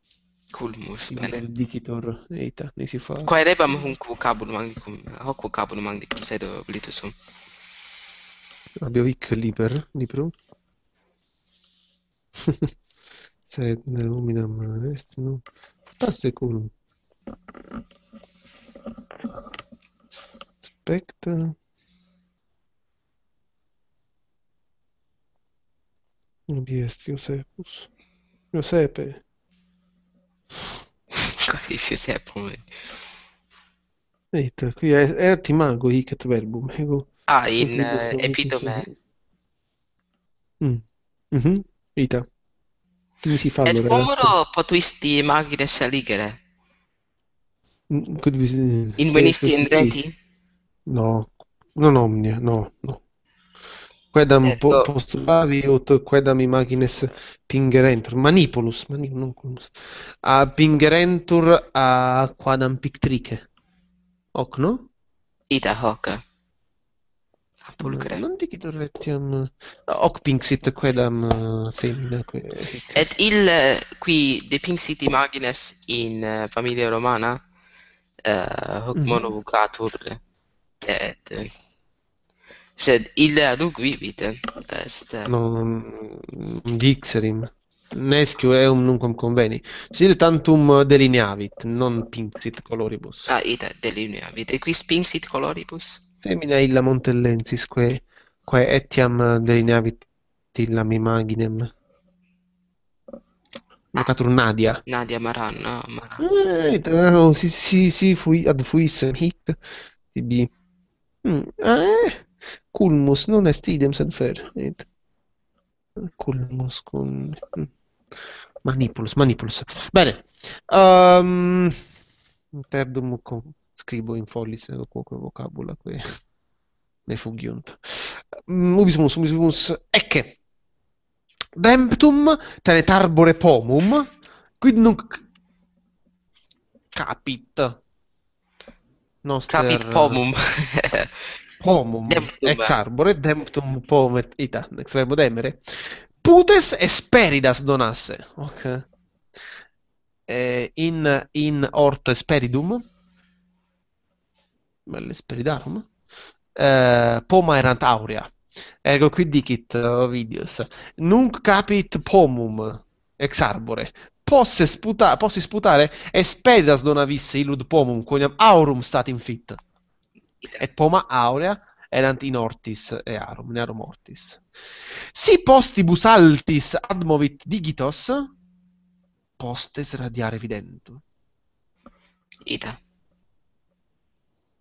Kulmus. Bene. Dikitor eita, ne si fa. Qua erebam hunc vocabulum cum hoc vocabulum anglicum sed oblitusum. Abbiamo hic liber libro. sed ne hominam est no. Passe ah, cum. Aspetta. Obiest Iosepus. Iosepe. It's just happened. Eita, qui è, è timango hiket verbo. Ecco, ah, ecco in uh, epitome. Mm. Mm-hmm. Ita. Mi si fa allora. Pomoro potuisti magine saligere. Mm, in eh, venisti in reti? No, non omnia, no, no. quedam po postulavi ut quedam imagines pingerentur manipulus manipulus, a pingerentur a quadam pictrice hoc no ita hoc Apulcre. Non dici torretiam hoc pinxit quedam eh, femina qui. Et il qui de pinxit imagines in uh, familia romana uh, hoc mm -hmm. monovocatur et sed ille ad est... vivite est. Eh. Non dixerim. è un nunquam conveni. Sil tantum delineavit, non pinxit coloribus. Ah, ita delineavit. E quis pinxit coloribus? Femina illa montellensis, que, quae etiam delineavit illam imaginem. Vocatur ah. Nadia. Nadia Maran, no, Maran. Eh, ita, oh, si, si, si, fui, ad fuissem hic, tibi. Mm, eh? Culmus non est idem sed fer. Et culmus con mm. manipulus, manipulus. Bene. Um, ehm, perdum con scribo in follis quoque vocabula que ne fugiunt. Mm, ubismus, ubismus, ecce. Vemptum tenet arbore pomum, quid nunc capit noster... Capit pomum. Pomum Demptum. ex arbore demptum pomet itan, ex verbo demere, putes esperidas donasse, ok? Eh, in, in orto esperidum, l'esperidarum, eh, poma erant aurea. Ergo qui dicit uh, eh, videos. Nunc capit pomum ex arbore, posse sputa, possi sputare esperidas donavisse illud pomum quoniam aurum stat infit e Poma Aurea erant in ortis e arum, in arum ortis. Si postibus altis admovit digitos, postes radiare videntu. Ita.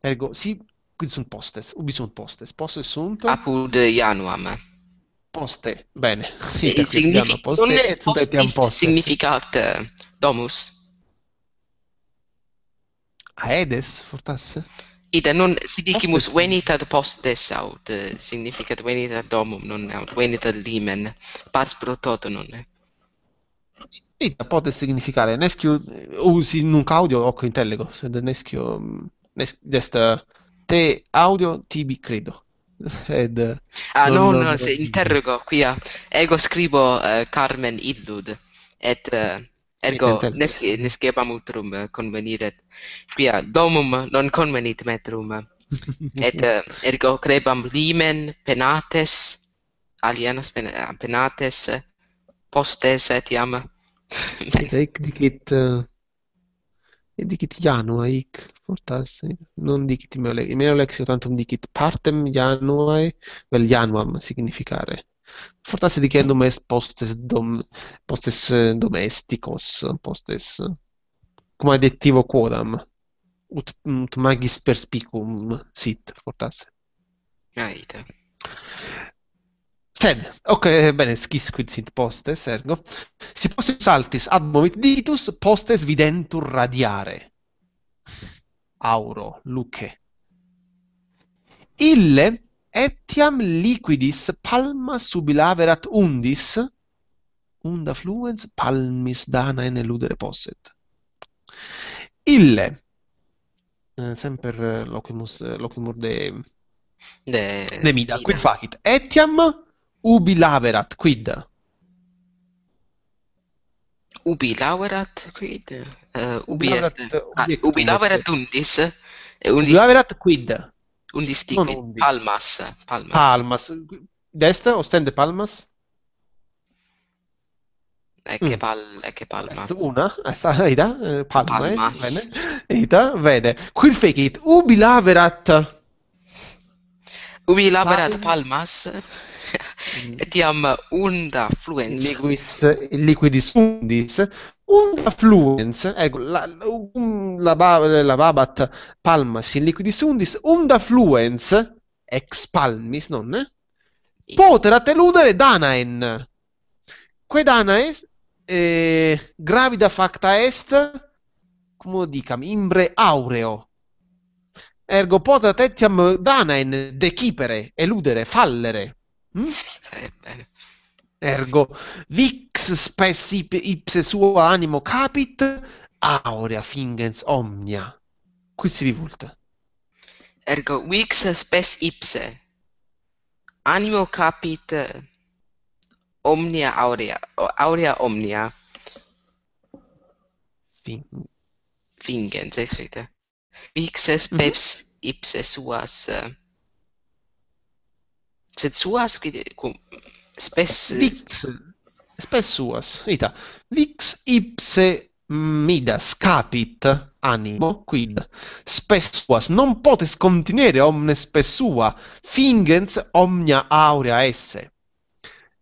Ergo, si, quid sunt postes? Ubi sunt postes? Postes sunt? Apud Ianuam. Poste, bene. Ita, poste, non è postis postes. significat eh, domus. Aedes, fortasse? Ida, non si dicimus venita ad postes, aut, eh, significat venita ad domum, non aut, venita ad limen, pars pro toto, non Eh? Ida, potes significare, nescio, eh, usi si nunc audio, occo co telego, sed nescio, mm, nes, dest, te audio, tibi credo. Ed, ah, non, non, non, non, non, non, non, non, non, non, non, Ergo, nescepam nes utrum eh, conveniret. Quia domum non convenit metrum. Et uh, ergo crebam limen penates, alienas pen eh, penates, postes etiam. iam hic dicit, uh, dicit janua hic, fortas, non dicit imeo lexio, lexio tantum dicit partem januae, vel januam significare. Fortasse dicendum est postes dom... postes eh, domesticos, postes cum adettivo quodam, ut magis perspicum sit, fortasse. Gaite. Sed, ok, bene, scisquid sint poste, sergo. Si postis altis ad movit ditus, postes videntur radiare. Auro, luce. Ille etiam liquidis palma subilaverat undis, unda fluens palmis danaen eludere posset. Ille, eh, sempre eh, loquimus, eh, loquimur de, de, de mida, mida, quid facit, etiam ubilaverat quid? Ubilaverat quid? Uh, ubi est, ubi, ah, ubilaverat undis. Undis. Ubilaverat quid? Un distinguo. Palmas. Palmas. Palmas. Destra o stand Palmas? e eh, che, mm. pal- mm. Eh, è che palma. Una, eh, Ida, eh, palma. Palmas. Eh, bene. Ida, vede. Quel fake it. Ubi laverat. Ubi laverat palmas. Mm. etiam unda fluens. Liquis, liquidis undis, unda fluens, ecco, la, la, la, la babat palmas in liquidis undis, unda fluens, ex palmis, non? Eh? Poterat eludere Danaen. Que Danaes eh, gravida facta est, come dicam, imbre aureo. Ergo potrat etiam Danaen decipere, eludere, fallere. Mm? Ergo, vix spes ipse suo animo capit, aurea fingens omnia. Qui si rivolta. Ergo, vix spes ipse. Animo capit omnia aurea, aurea omnia. Fin... Fingens, escrite. Eh, vix mhm. spes mm -hmm. ipse suas... Uh, Cetsuas, quid, cum, spes... Vix, spes suas, vita, vix ipse midas capit animo, quid, spes suas, non potes continere omnes spes sua, fingens omnia aurea esse.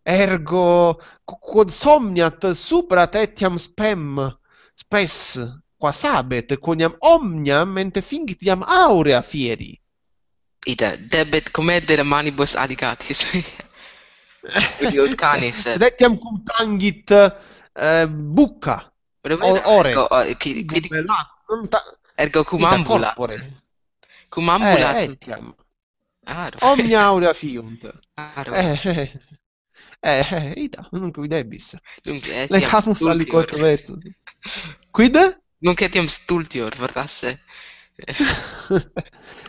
Ergo, quod somniat suprat etiam spem, spes, quas abet, quoniam omnia mente fingitiam iam aurea fieri. Ide, debet comedere manibus adicatis. Dettiam cum tangit eh, bucca. O, ore. Ergo, qui, quindi, ergo cum ambula. Cum ambulat. Eh, etiam. Ah, Omnia aurea fiunt. Ah, eh, eh. Eh, eh, ida, nunc videbis. Nunc etiam Legamus aliquor retus. Quid? Nunc etiam stultior, vertasse.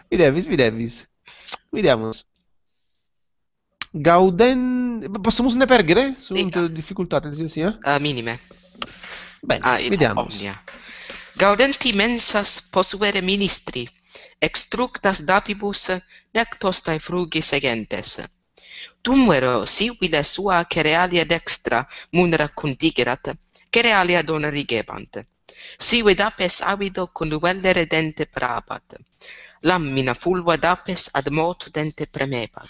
Vi devis, vi devis. Vidiamos. Gauden... Possumus ne pergere? Su un te difficultate, sia? Eh? Uh, minime. Bene, ah, vidiamos. Omnia. Gaudenti mensas posuere ministri, extructas dapibus nec frugis agentes. Tumero si vile sua cerealia dextra munera contigerat, cerealia dona rigebant. Si vedapes avido con vellere dente prabat lamina fulva dapes ad motu dente premebat.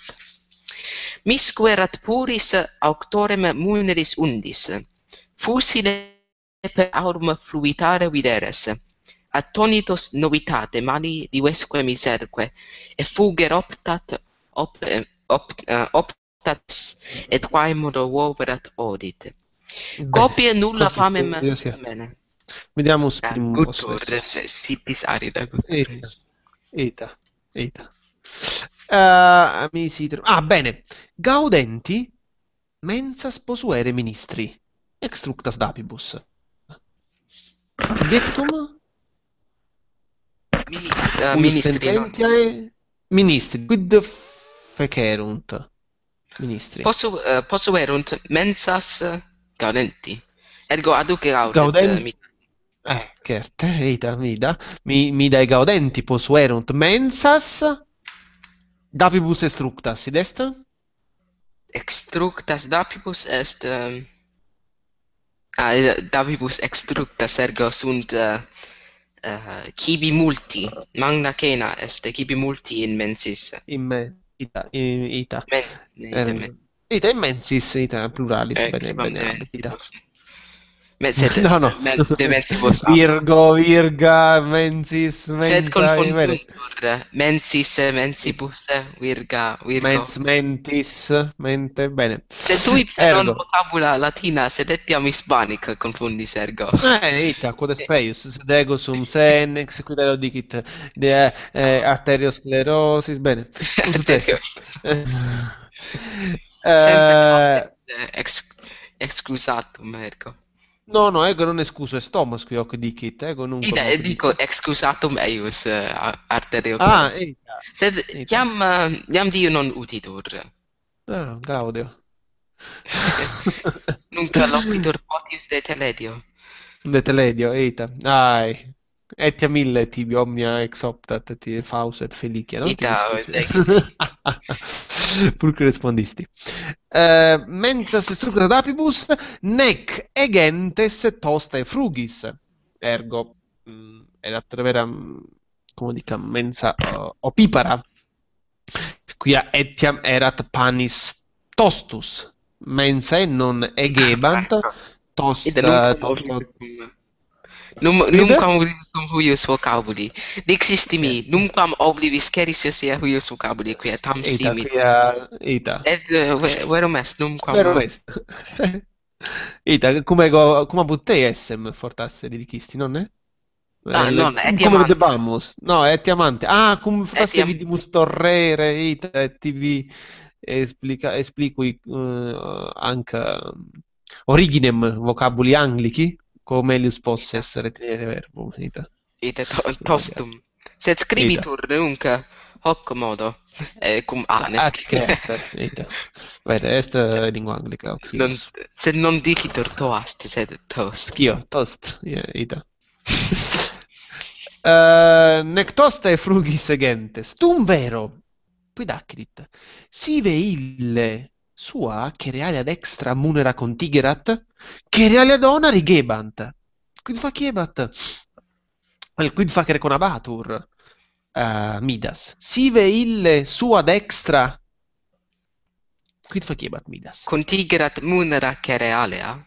Misque rat puris auctorem muneris undis, fusile per aurum fluitare videres, attonitos novitate mani divesque miserque, e fuger optat, op, op, uh, eh, optat et quae modo voverat odit. Copie nulla famem... Vediamo un secondo. Gutur, Eta, eta. Uh, amici, ah, bene. Gaudenti mensas posuere ministri, extructas dapibus. Subjectum? Minist uh, ministri. Ah, no. Ministri, quid fecerunt? Ministri. Possu, uh, possuerunt mensas gaudenti. Ergo aduc gaudent. Gaudenti. Eh, Ecert, eh, ita, mida, mi, mi dai gaudenti posuerunt mensas, dapibus estructas, id est? Extructas ehm, dapibus est, um, ah, dapibus extructas ergo sunt uh, uh, cibi multi, magna cena est cibi multi in mensis. In me, ita, ita. Men, ita, er, men. ita, in mensis, ita, pluralis, eh, bene, bene, bene, ita. Me, sed, no, no. Me, de Virgo, virga, mensis, mensa. Sed confundur. Mensis, ah, mensibus, virga, virgo. Mens, mentis, mente, bene. Se tu ipsa non vocabula latina, sed etiam hispanic, confundis sergo. Eh, ita, quod est feius, sed ego sum sen, ero dicit, de, eh, eh, arteriosclerosis, bene. Arteriosclerosis. eh, Sempre eh, eh ex, excusatum, ergo. No, no, ego ecco, non è scuso, è stomas qui, hoc dicit, ego ecco, non... Ida, dico, excusatum eius, eh, artereo. Ah, eita. Chiam, eita. Iam, iam non utitur. Ah, gaudio. Nunca loquitur potius de teledio. De teledio, eita. Ai, Etia mille tibi omnia ex optat faus et fauset felicia, no? Pulcre respondisti. Uh, eh, mensas ad apibus, nec egentes tosta e frugis. Ergo, mh, mm, erat reveram, mm, come dica, mensa uh, opipara. Quia etiam erat panis tostus, mensae non egebant, ah, ecco. tost, eh, tosta. num num quam vos cum huius vocabuli dixisti mi num quam oblivis queris se sia huius vocabuli quia tam simi ita ita et uh, eh, verum est num quam verum est ita cum ego cum abutte sm fortasse di dicisti non è ah eh, non è diamante come no è diamante ah cum fortasse di mustorrere torrere ita TV esplica esplicui eh, anche originem vocabuli anglici come lius posse essere tenere verbo ita ita to tostum sed scribitur nunca hoc modo e eh, cum anest ah, ah, che ita vet est lingua anglica ox non sed non dicitur toast sed tost io tost yeah, ita uh, nec tosta e frugi segentes tum vero quid accidit si ve ille sua che realea dextra munera contigerat, che realea dona rigebant. Quid faciebat? Vel quid facere conabatur? Uh, eh, Midas. Sive ille sua dextra. Quid faciebat Midas? Contigerat munera che realea.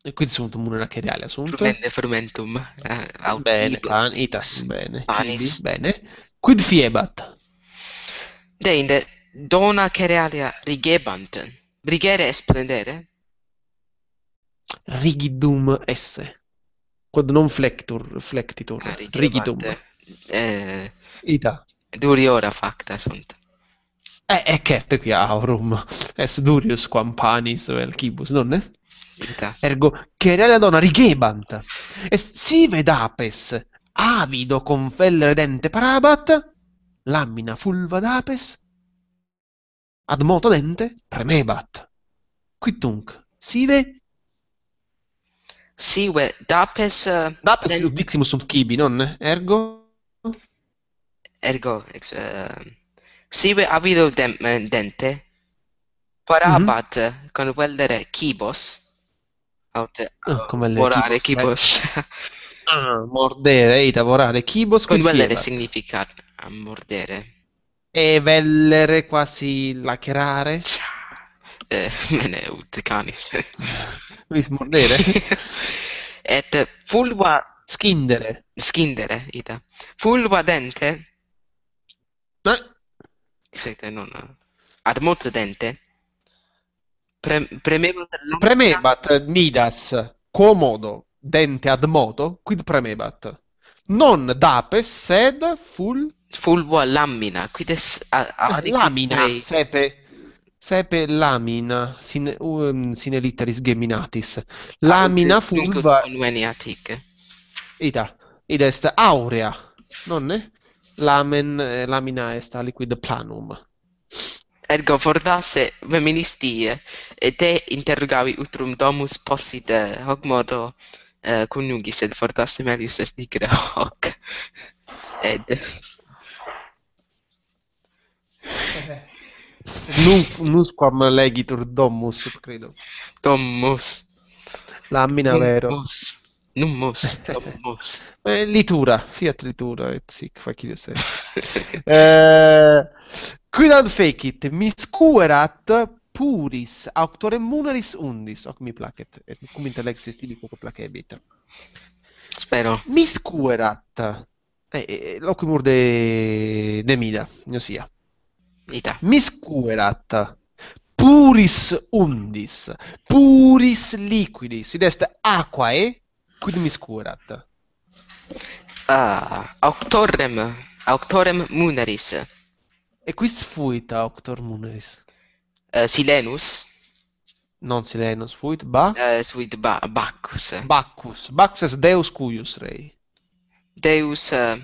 E quid sunt munera che realea sunt? Frumende fermentum. Eh, bene, pan, itas, bene. Panis. Quindi, bene. Quid fiebat? Deinde dona cerealia rigebanten, rigere e splendere? Rigidum esse. Quod non flectur, flectitur. Ah, rigidum. Eh, Duri ora facta sunt. Eh, e eh, certe qui aurum, es durius quam panis vel cibus, nonne? Ita. Ergo, cerealia dona rigebant, est sive d'apes, avido confellere dente parabat, lamina fulva d'apes, ad moto dente tremebat. Quittunc sive sive dapes uh, dapes den... diximus sunt cibi, non? Ergo ergo ex, uh, sive avido dem, eh, dente parabat mm -hmm. conveldere cibos aut ah, vorare cibos, cibos. ah, mordere, eita, vorare, cibos conveldere significa mordere e vellere quasi lacerare. Eh, meneut canis. Lui smordere. Et fulva schindere. Schindere, ita. Fulva dente. Eh. Aspetta, non. Ad molto dente. Pre- premebat Premebat midas comodo dente ad moto. quid premebat. Non dapes sed full... fulvoa lamina quid est eh, ad ex lamina sepe sepe lamina sin um, sine litteris geminatis lamina ah, fulva conveniatic ita id est aurea nonne lamen eh, lamina est aliquid planum ergo fordasse veministie et te interrogavi utrum domus possit eh, hoc modo eh, et fordasse melius est dicere hoc ed Nun, nusquam legitur dommus, credo. Dommus. Lamina Num vero. Mos. Num mos, eh, litura, fiat litura, et sic facilis est. eh, quidad fecit, miscuerat puris auctorem muneris undis, hoc mi placet, et cum intellexis tibi quoque placebit. Spero. Miscuerat, eh, eh, eh locumur de, de mida, mio sia. ita miscuerat puris undis puris liquidi id est, aquae quid miscuerat ah octorem octorem muneris et quis fuit octor muneris uh, silenus non silenus fuit ba uh, fuit ba bacchus bacchus bacchus deus cuius rei deus uh,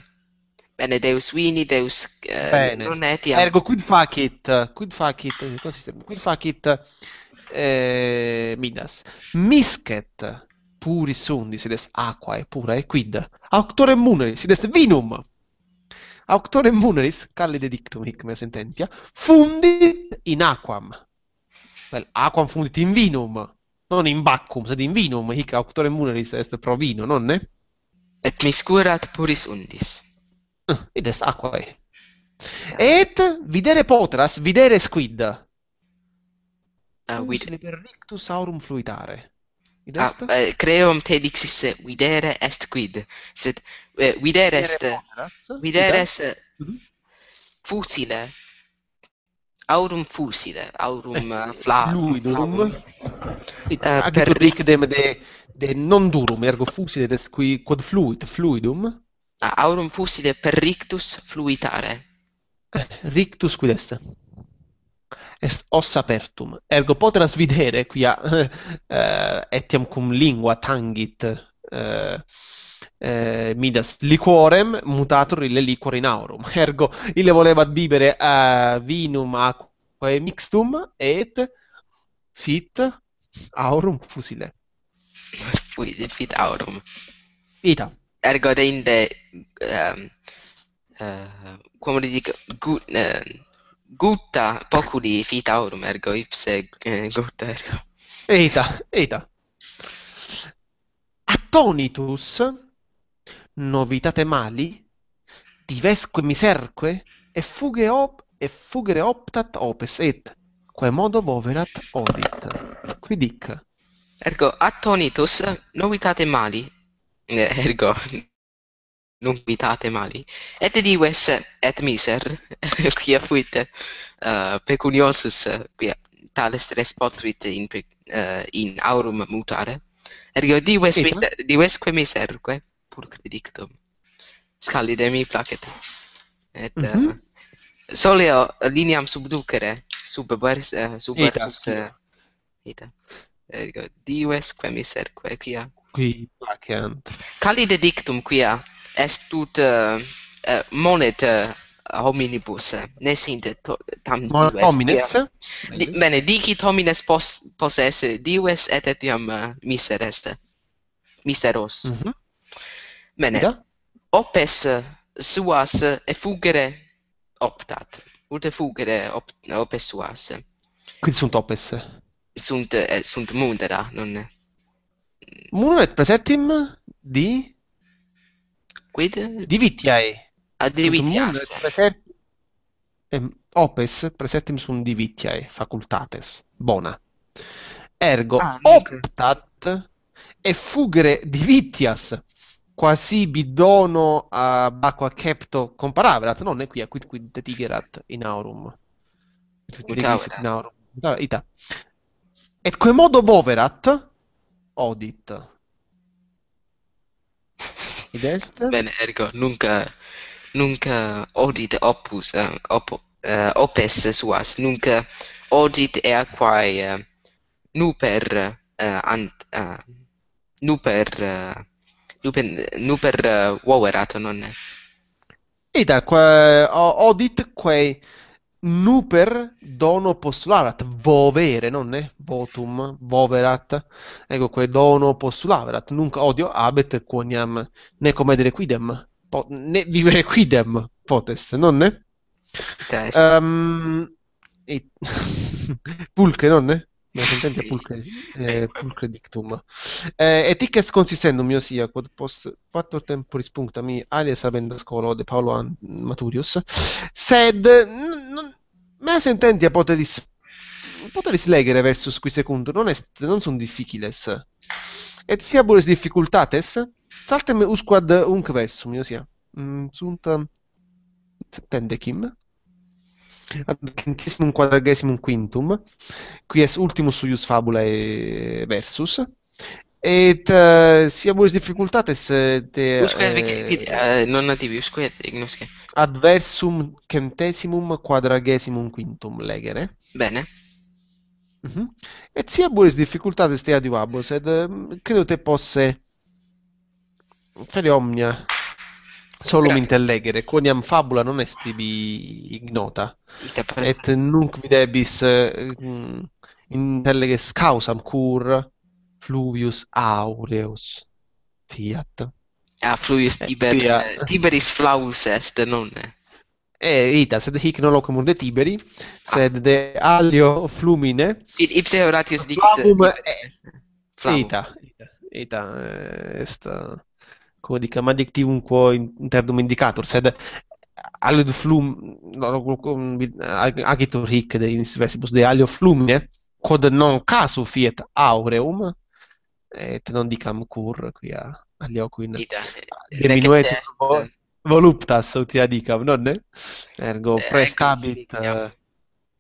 Bene, Deus Vini, Deus eh, Bene. Brunetti. Ergo, quid facit, quid facit, quid facit eh, Midas. Miscet puris undi, si est pura purae quid. Auctore muneris, si est vinum. Auctore muneris, callide dictum hic mea sententia, fundit in aquam. Well, aquam fundit in vinum, non in baccum, sed in vinum, hic auctore muneris est pro vino, ne? Et miscurat puris undis. Uh, ides aquae. Et videre potras, videre squid. Ah, uh, vid... aurum fluidare. Id ah, est? Ah, uh, creum te dixis eh, videre est quid, sed uh, videre, est... videre est... Uh, fucile. Aurum fucile, aurum eh, fla... Fluidum. Uh, per ric... de, de non durum, ergo fucile, est qui, quod fluid, fluidum. Fluidum aurum fusile per rictus fluitare. Rictus quid est? Est os apertum. Ergo poteras videre quia uh, etiam cum lingua tangit eh, eh, midas liquorem mutatur ille liquor in aurum. Ergo ille volebat bibere uh, vinum aquae mixtum et fit aurum fusile. Fit aurum. Ita ergo de in de um, ehm, ehm, uh, quam gut uh, gutta poculi fitaurum ergo ipse uh, eh, gutta ergo eita eita atonitus novitate mali divesque miserque e fuge op e fugere optat opes et quae modo voverat odit dic ergo atonitus novitate mali Eh, ergo non vitate mali et dives et miser qui fuit uh, pecuniosus qui tales res potuit in uh, in aurum mutare ergo dives miser, divesque miser quae pur credictum de mi placet et mm -hmm. uh, solio lineam subducere sub vers super ita ergo dives quae miser quia qui placent. Cali dedictum quia est tut uh, uh, monet uh, hominibus, ne sinte tam Mo dues. Homines? Di bene, dicit homines pos possesse dives et etiam uh, miser est. Miseros. Mm -hmm. Bene, Ida? opes uh, suas uh, effugere optat. Ut effugere op opes suas. Quid sunt opes? Sunt, eh, sunt mundera, non Muro è presettim di? Quid? Di Vitiae. A ah, di Vitias. Preset... Eh, opes presettim sunt di Vitiae, facultates, bona. Ergo ah, ecco. optat e fugere di Vitias, quasi bidono a Bacqua Capto comparaverat, non è qui a quid quid detigerat in aurum. In aurum. Ita. Et que modo boverat Audit. Ed est? Bene, Ergo, nunca, nunca odit opus, eh, op, eh, opes suas, nunca odit ea quae eh, nuper eh, ant, eh, nuper eh, nuper, nuper eh, uh, non è? Ed aqua, audit quae nuper dono postularat, vovere, non è? Votum, voverat. Ecco quel dono postularat, nunca odio abet quoniam ne comedere quidem, po, ne vivere quidem potest, non è? Testo. Um, e... Pulche, non è? ma sentente pulcre, eh, pulcre dictum. Eh, etiches eh, consistendum iosia, quod post quattro temporis punctami alias habenda scolo de Paolo An Maturius, sed non, mea sententia poteris poteris legere versus qui secondo, non est non sunt difficiles et sia buris difficultates saltem usquad unc versum iosia mm, sunt septendecim ad quintismum quadragesimum quintum, qui es ultimus suius fabulae versus, et uh, eh, siabus difficultates eh, te... Usque, eh, uh, non nativi, usque, ignosque. Adversum centesimum quadragesimum quintum legere. Bene. Uh mhm. -huh. Et sia buris difficultates te adiuabos, ed um, credo te posse fere omnia solum intellegere quoniam fabula non est tibi ignota et nunc videbis uh, eh, mm, intelleges causam cur fluvius aureus fiat a ah, fluvius tiber fiat. Eh, tiberis flavus est non eh? e ita sed hic non locum de tiberi ah. sed de alio flumine id ipse oratius dicit flavum est ita ita ita est uh, dic, adictivunque interdum indicator, sed aliud flum agitur hic de in vestibus de alio flumine quod non casu fiet aureum et non dicam cur quia alio qui diminuet voluptas utia dicam nonne ergo eh, ecco, prestabit eh,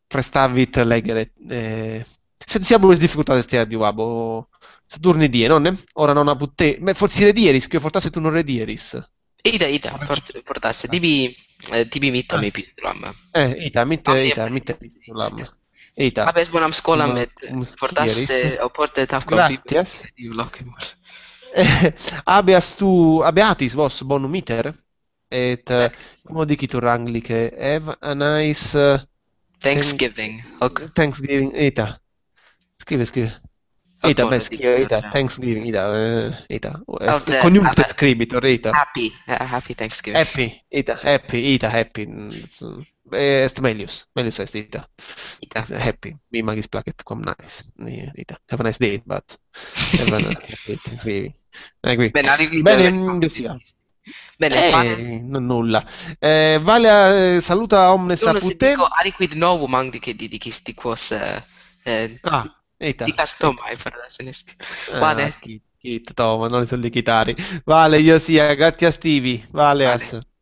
prestabit legere eh, sed siamus difficultades te adiuabo se di die, non? Ora non ha butte. Ma forse le dieris, che portasse tu non le dieris. Ita, ita, forse portasse. Dibi, eh, tibi mitta ah. mi pistolam. Eh, ita, mitta, ah, ita, eh. mitta pistolam. Ita. Vabbè, buonam scola met. Portasse, o porte tafco Grazie. Io lockemol. Eh, abeas tu, abeatis vos bonum iter? et eh. eh, tu rangli che have a nice uh, Thanksgiving. Thanksgiving, eta. Scrive, scrive. Ida, beh, scrivi, Ida, Thanksgiving, Ida, uh, Ida. The, conjuncted Ida. Happy, eh, happy Thanksgiving. Happy, Ida, happy, Ida, happy. Mm, est melius, melius est Ida. Ida. Happy, mi magis placet quam nice, Ida. Have a nice day, but have a happy Thanksgiving. Qui. Bene, Bene, sia. Mm, Bene, eh, vale. non nulla. Eh, vale a, saluta omnes a putem. Dico, aliquid novum anche di, di, di quis, di quos... Eh, ah. Eita. sto Di castomai, fărădați ah, Vale. Ah, chit, chit, to, mă, nu sunt lichitari. Vale, io sia, grazie a Stevie. vale, vale.